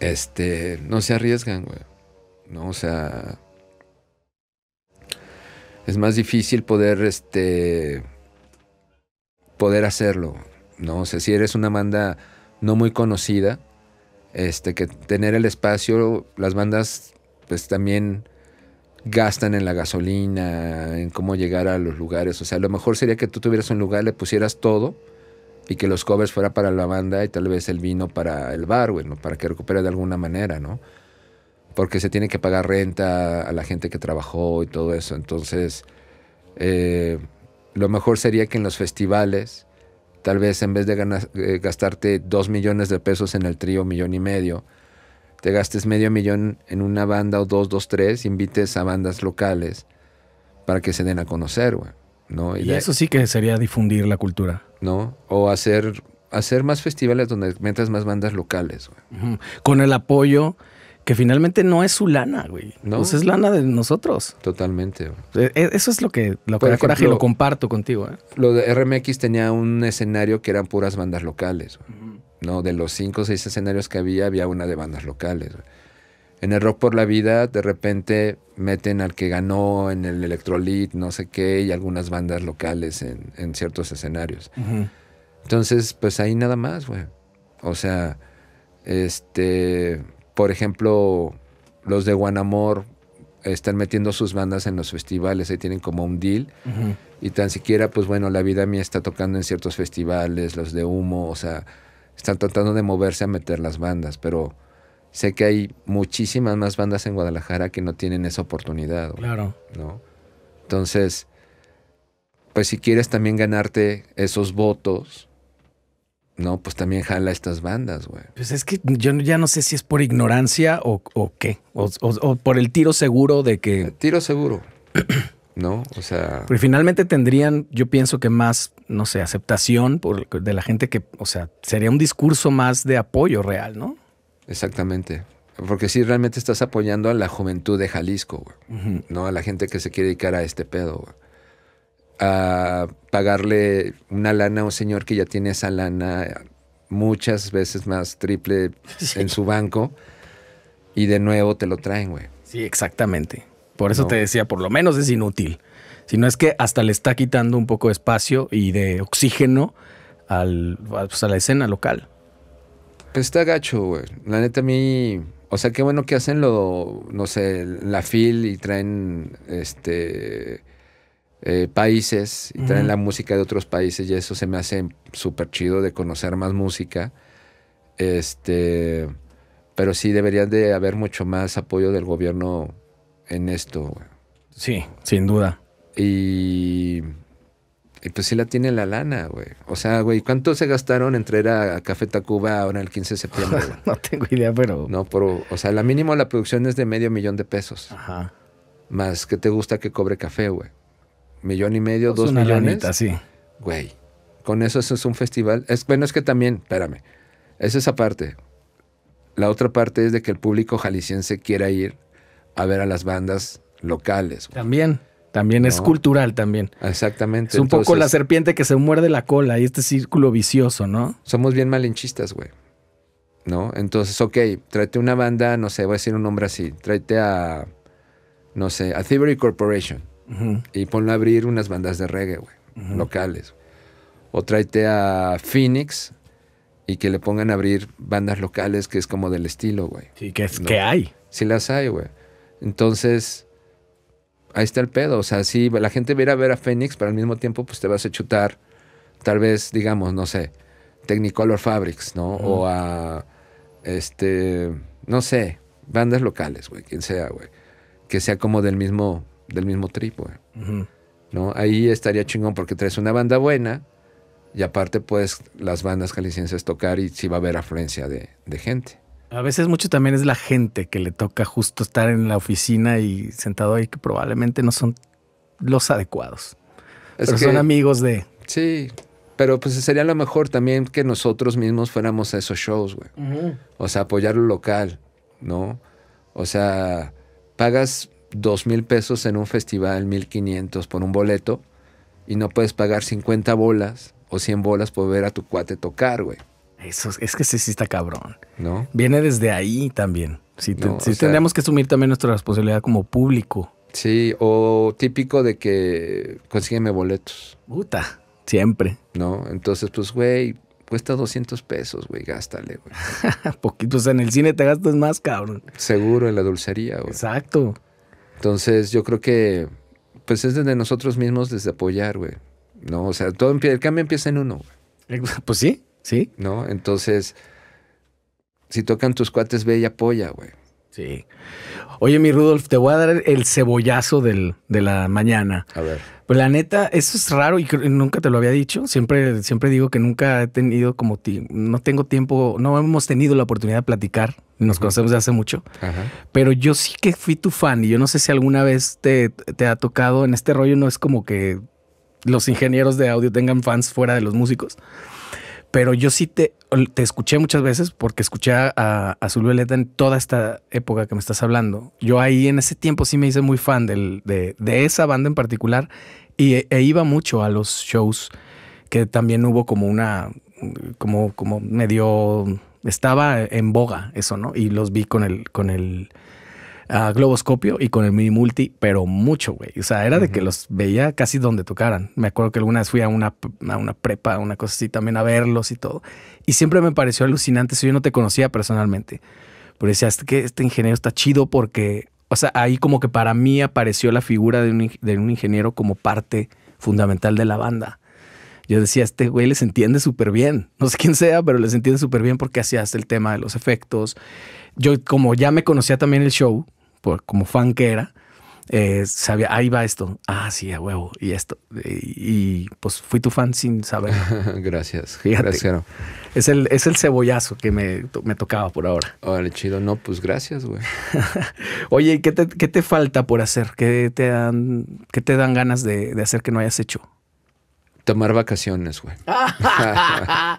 Este, no se arriesgan, güey. No, o sea, es más difícil poder, este, poder hacerlo, ¿no? O sea, si eres una banda no muy conocida, este, que tener el espacio, las bandas, pues también gastan en la gasolina, en cómo llegar a los lugares. O sea, lo mejor sería que tú tuvieras un lugar, le pusieras todo y que los covers fuera para la banda y tal vez el vino para el bar, bueno, para que recupere de alguna manera, ¿no? Porque se tiene que pagar renta a la gente que trabajó y todo eso. Entonces, eh, lo mejor sería que en los festivales, tal vez en vez de eh, gastarte dos millones de pesos en el trío, millón y medio, te gastes medio millón en una banda o dos, dos, tres, invites a bandas locales para que se den a conocer, güey. Y, eso sí que sería difundir la cultura. ¿No? O hacer, hacer más festivales donde metas más bandas locales. Con el apoyo que finalmente no es su lana, güey. No. Pues es lana de nosotros. Totalmente. E, e, eso es lo que, lo que coraje lo comparto contigo. ¿eh? Lo de RMX tenía un escenario que eran puras bandas locales. No, de los cinco o seis escenarios que había, había una de bandas locales en el Rock por la Vida de repente meten al que ganó en el Electrolit, no sé qué, y algunas bandas locales en, en ciertos escenarios. Entonces, pues ahí nada más, güey. O sea, este, por ejemplo, los de Guanamor están metiendo sus bandas en los festivales, ahí tienen como un deal. Y tan siquiera, pues bueno, La Vida Mía está tocando en ciertos festivales, los de Humo, o sea, están tratando de moverse a meter las bandas, pero Sé que hay muchísimas más bandas en Guadalajara que no tienen esa oportunidad. claro. ¿no? Entonces, pues si quieres también ganarte esos votos, no, pues también jala estas bandas, güey. Pues es que yo ya no sé si es por ignorancia o, o qué, o, o, por el tiro seguro de que... tiro seguro, ¿no? O sea... Pero finalmente tendrían, yo pienso que más, no sé, aceptación por, de la gente que, o sea, sería un discurso más de apoyo real, ¿no? Exactamente. Porque si realmente estás apoyando a la juventud de Jalisco, ¿no? A la gente que se quiere dedicar a este pedo, A pagarle una lana a un señor que ya tiene esa lana muchas veces más triple en su banco y de nuevo te lo traen, güey. Sí, exactamente. Por eso te decía, por lo menos es inútil. Si no es que hasta le está quitando un poco de espacio y de oxígeno al, pues, a la escena local. Pues está gacho, güey. La neta a mí... O sea, qué bueno que hacen lo, no sé, la fil y traen este eh, países y traen la música de otros países y eso se me hace súper chido de conocer más música. Este, pero sí debería de haber mucho más apoyo del gobierno en esto. Sí, sin duda. Y y pues sí la tiene la lana, güey. O sea, güey, ¿cuánto se gastaron entre a Café Tacuba ahora el 15 de septiembre? no tengo idea, pero... No, pero, o sea, la mínimo la producción es de medio millón de pesos. Ajá. Más que te gusta que cobre café, güey. Millón y medio, pues dos millones. sí. Güey, con eso eso es un festival. Es, bueno, es que también, espérame, es esa parte. La otra parte es de que el público jalisciense quiera ir a ver a las bandas locales. Güey. También. También es cultural también. Exactamente. Es un poco la serpiente que se muerde la cola y este círculo vicioso, ¿no? Somos bien malinchistas, güey. ¿No? Entonces, ok, tráete una banda, no sé, voy a decir un nombre así, tráete a, no sé, a Thievery Corporation y ponlo a abrir unas bandas de reggae, güey, locales. O tráete a Phoenix y que le pongan a abrir bandas locales que es como del estilo, güey. Sí, que es que hay. Sí las hay, güey. Entonces ahí está el pedo. O sea, si la gente viera a ver a Phoenix, pero al mismo tiempo, pues te vas a chutar, tal vez, digamos, no sé, Technicolor Fabrics, ¿no? O a, este, no sé, bandas locales, güey, quien sea, güey. Que sea como del mismo, del mismo trip, güey. ¿No? Ahí estaría chingón porque traes una banda buena y aparte, pues, las bandas jaliscienses tocar y sí va a haber afluencia de, de gente. A veces mucho también es la gente que le toca justo estar en la oficina y sentado ahí que probablemente no son los adecuados. son amigos de. Sí, pero pues sería lo mejor también que nosotros mismos fuéramos a esos shows, güey. O sea, apoyar lo local, ¿no? O sea, pagas dos mil pesos en un festival, mil quinientos por un boleto y no puedes pagar 50 bolas o 100 bolas por ver a tu cuate tocar, güey. Eso, es que sí, sí está cabrón. ¿No? Viene desde ahí también. Si, tendríamos que asumir también nuestra responsabilidad como público. Sí, o típico de que consígueme boletos. Puta, siempre. No, entonces pues, güey, cuesta 200 pesos, güey, gástale, güey. Poquitos pues, en el cine te gastas más, cabrón. Seguro, en la dulcería, güey. Exacto. Entonces yo creo que, pues es desde nosotros mismos, desde apoyar, güey. No, o sea, todo el cambio empieza en uno, güey. Pues sí, Sí. ¿No? Entonces, si tocan tus cuates, ve y apoya, güey. Sí. Oye, mi Rudolf, te voy a dar el cebollazo de la mañana. A ver. Pues la neta, eso es raro y nunca te lo había dicho. Siempre, siempre digo que nunca he tenido como ti, no tengo tiempo, no hemos tenido la oportunidad de platicar. Nos conocemos de hace mucho. Pero yo sí que fui tu fan y yo no sé si alguna vez te ha tocado en este rollo. No es como que los ingenieros de audio tengan fans fuera de los músicos pero yo sí te, te escuché muchas veces porque escuché a Azul Violeta en toda esta época que me estás hablando. Yo ahí en ese tiempo sí me hice muy fan del, de, de, esa banda en particular y, e, e iba mucho a los shows que también hubo como una, como, como medio, estaba en boga eso, ¿no? Y los vi con el, con el a Globoscopio y con el Mini Multi, pero mucho, güey. O sea, era de que los veía casi donde tocaran. Me acuerdo que alguna vez fui a una, una prepa, una cosa así también, a verlos y todo. Y siempre me pareció alucinante. Si yo no te conocía personalmente, pero decía, este, que este ingeniero está chido porque, o sea, ahí como que para mí apareció la figura de un, ingeniero como parte fundamental de la banda. Yo decía, este güey les entiende súper bien. No sé quién sea, pero les entiende súper bien porque hacías el tema de los efectos, yo como ya me conocía también el show, por, como fan que era, eh, sabía, ahí va esto, ah, sí, a huevo, y esto. Y, pues fui tu fan sin saber. Gracias. Gracias. Es el, es el cebollazo que me, tocaba por ahora. Órale, chido. No, pues gracias, güey. Oye, ¿qué te, ¿qué te falta por hacer? ¿Qué te dan, qué te dan ganas de, hacer que no hayas hecho? Tomar vacaciones, güey. a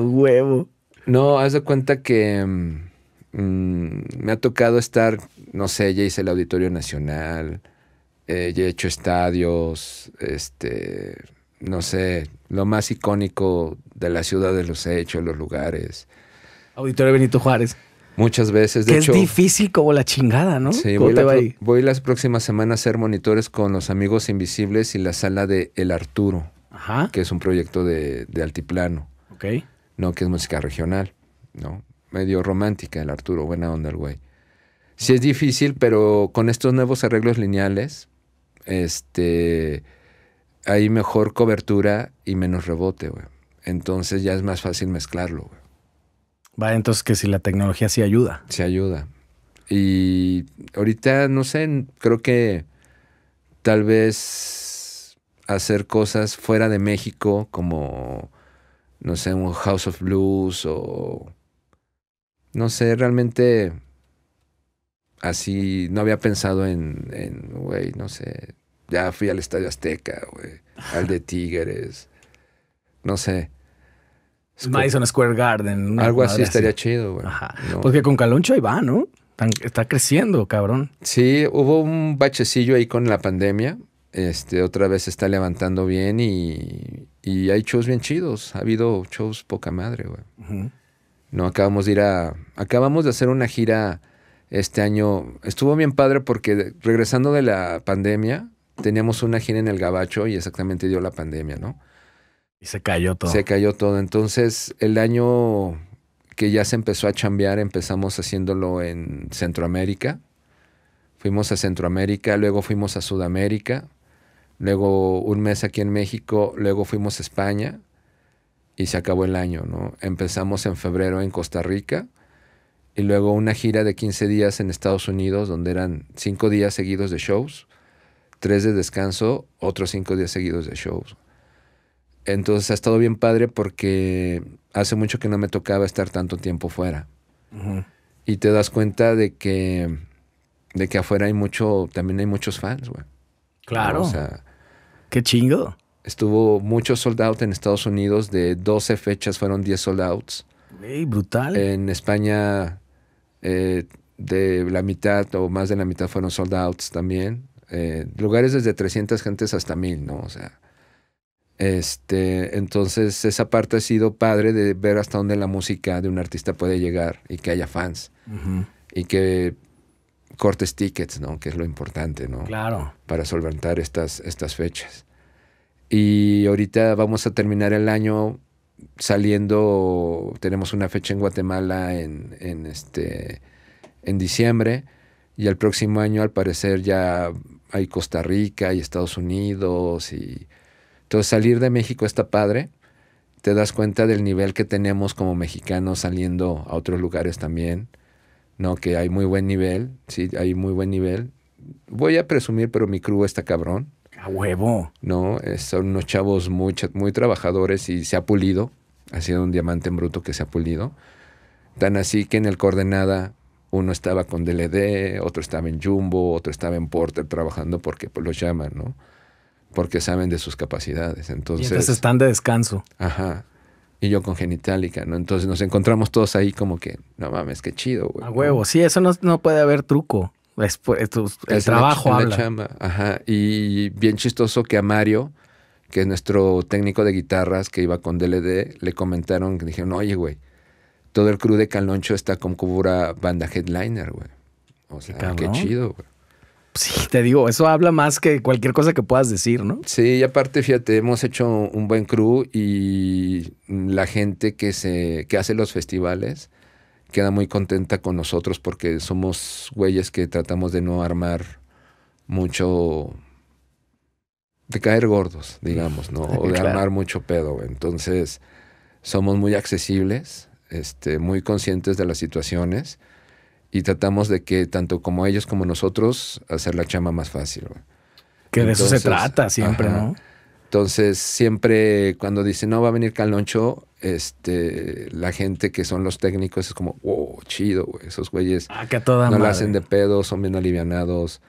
huevo. No, haz de cuenta que mm, Mm, me ha tocado estar, no sé, ya hice el Auditorio Nacional, eh, ya he hecho estadios, este, no sé, lo más icónico de la ciudad de los he hecho, los lugares. Auditorio Benito Juárez. Muchas veces. De que hecho, es difícil como la chingada, ¿no? Sí, voy, voy, las próximas semanas a hacer monitores con los amigos invisibles y la sala de El Arturo, que es un proyecto de, de, altiplano. No, que es música regional, ¿no? medio romántica el Arturo, buena onda el güey. Sí es difícil, pero con estos nuevos arreglos lineales, este, hay mejor cobertura y menos rebote, güey. Entonces ya es más fácil mezclarlo, güey. Va, entonces que si la tecnología sí ayuda. Sí ayuda. Y ahorita, no sé, creo que tal vez hacer cosas fuera de México, como, no sé, un House of Blues o no sé, realmente así no había pensado en, güey, no sé, ya fui al Estadio Azteca, güey, al de Tigres, no sé. Madison Square Garden. Algo así estaría chido, güey. Ajá. Porque con Caloncho ahí va, ¿no? Está creciendo, cabrón. Sí, hubo un bachecillo ahí con la pandemia. Este, otra vez se está levantando bien y, y hay shows bien chidos. Ha habido shows poca madre, güey. No, acabamos de ir a. Acabamos de hacer una gira este año. Estuvo bien padre porque regresando de la pandemia, teníamos una gira en el Gabacho y exactamente dio la pandemia, ¿no? Y se cayó todo. Se cayó todo. Entonces, el año que ya se empezó a chambear, empezamos haciéndolo en Centroamérica. Fuimos a Centroamérica, luego fuimos a Sudamérica, luego un mes aquí en México, luego fuimos a España y se acabó el año, ¿no? Empezamos en febrero en Costa Rica y luego una gira de 15 días en Estados Unidos donde eran 5 días seguidos de shows, 3 de descanso, otros 5 días seguidos de shows. Entonces ha estado bien padre porque hace mucho que no me tocaba estar tanto tiempo fuera. Y te das cuenta de que, de que afuera hay mucho, también hay muchos fans, güey. Claro. Qué chingo. Estuvo mucho sold out en Estados Unidos. De 12 fechas fueron 10 sold outs. brutal. En España, eh, de la mitad o más de la mitad fueron sold outs también. Eh, lugares desde 300 gentes hasta 1000, ¿no? O sea. Este, entonces, esa parte ha sido padre de ver hasta dónde la música de un artista puede llegar y que haya fans. Y que cortes tickets, ¿no? Que es lo importante, ¿no? Claro. Para solventar estas, estas fechas. Y ahorita vamos a terminar el año saliendo, tenemos una fecha en Guatemala en, en, este, en diciembre y el próximo año al parecer ya hay Costa Rica y Estados Unidos y entonces salir de México está padre. Te das cuenta del nivel que tenemos como mexicanos saliendo a otros lugares también, ¿no? Que hay muy buen nivel, sí, hay muy buen nivel. Voy a presumir, pero mi crew está cabrón. A huevo. No, son unos chavos muy, muy trabajadores y se ha pulido. Ha sido un diamante en bruto que se ha pulido. Tan así que en el coordenada uno estaba con DLD, otro estaba en Jumbo, otro estaba en Porter trabajando porque pues, los llaman, ¿no? Porque saben de sus capacidades. Entonces, están de descanso. Ajá. Y yo con genitálica, ¿no? Entonces nos encontramos todos ahí como que, no mames, qué chido, güey. A huevo, sí, eso no, puede haber truco. Después, eh, el trabajo chamba. Ajá. Y bien chistoso que a Mario, que es nuestro técnico de guitarras que iba con DLD, le comentaron que dijeron, oye, güey, todo el crew de Caloncho está con Cubura banda headliner, güey. O sea, qué, chido, güey. Sí, te digo, eso habla más que cualquier cosa que puedas decir, ¿no? Sí, y aparte, fíjate, hemos hecho un buen crew y la gente que se que hace los festivales queda muy contenta con nosotros porque somos güeyes que tratamos de no armar mucho de caer gordos, digamos, ¿no? O de armar mucho pedo. Entonces, somos muy accesibles, este, muy conscientes de las situaciones y tratamos de que tanto como ellos como nosotros hacer la chama más fácil. Que de eso se trata siempre, ¿no? Entonces, siempre cuando dice no, va a venir Caloncho, este, la gente que son los técnicos es como, wow, chido, Esos güeyes ah, no lo hacen de pedo, son bien alivianados.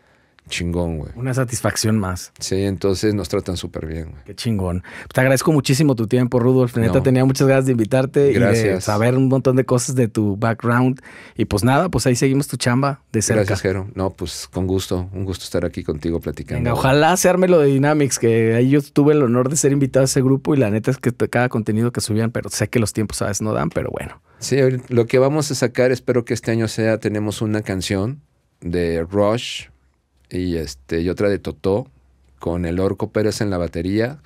Chingón, güey. Una satisfacción más. Sí, entonces nos tratan súper bien, güey. Qué chingón. Te agradezco muchísimo tu tiempo, Rudolf. Neta, tenía muchas ganas de invitarte Gracias. y de saber un montón de cosas de tu background. Y pues nada, pues ahí seguimos tu chamba de cerca. Gracias, Jero. No, pues con gusto. Un gusto estar aquí contigo platicando. ojalá se arme lo de Dynamics, que ahí yo tuve el honor de ser invitado a ese grupo y la neta es que cada contenido que subían, pero sé que los tiempos a veces no dan, pero bueno. Sí, lo que vamos a sacar, espero que este año sea, tenemos una canción de Rush y, este, y otra de Totó, con el Orco Pérez en la batería,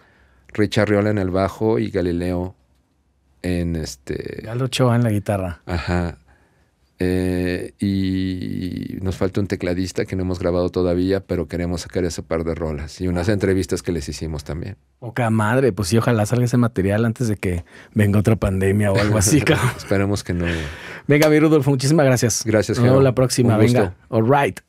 Richard Riola en el bajo y Galileo en este. Galo Choa en la guitarra. Ajá. Eh, y nos falta un tecladista que no hemos grabado todavía, pero queremos sacar ese par de rolas y unas ah. entrevistas que les hicimos también. Poca madre, pues sí, ojalá salga ese material antes de que venga otra pandemia o algo así. Esperemos que no. Venga, mi Rudolfo, muchísimas gracias. Gracias, Nos vemos la próxima. venga, all right.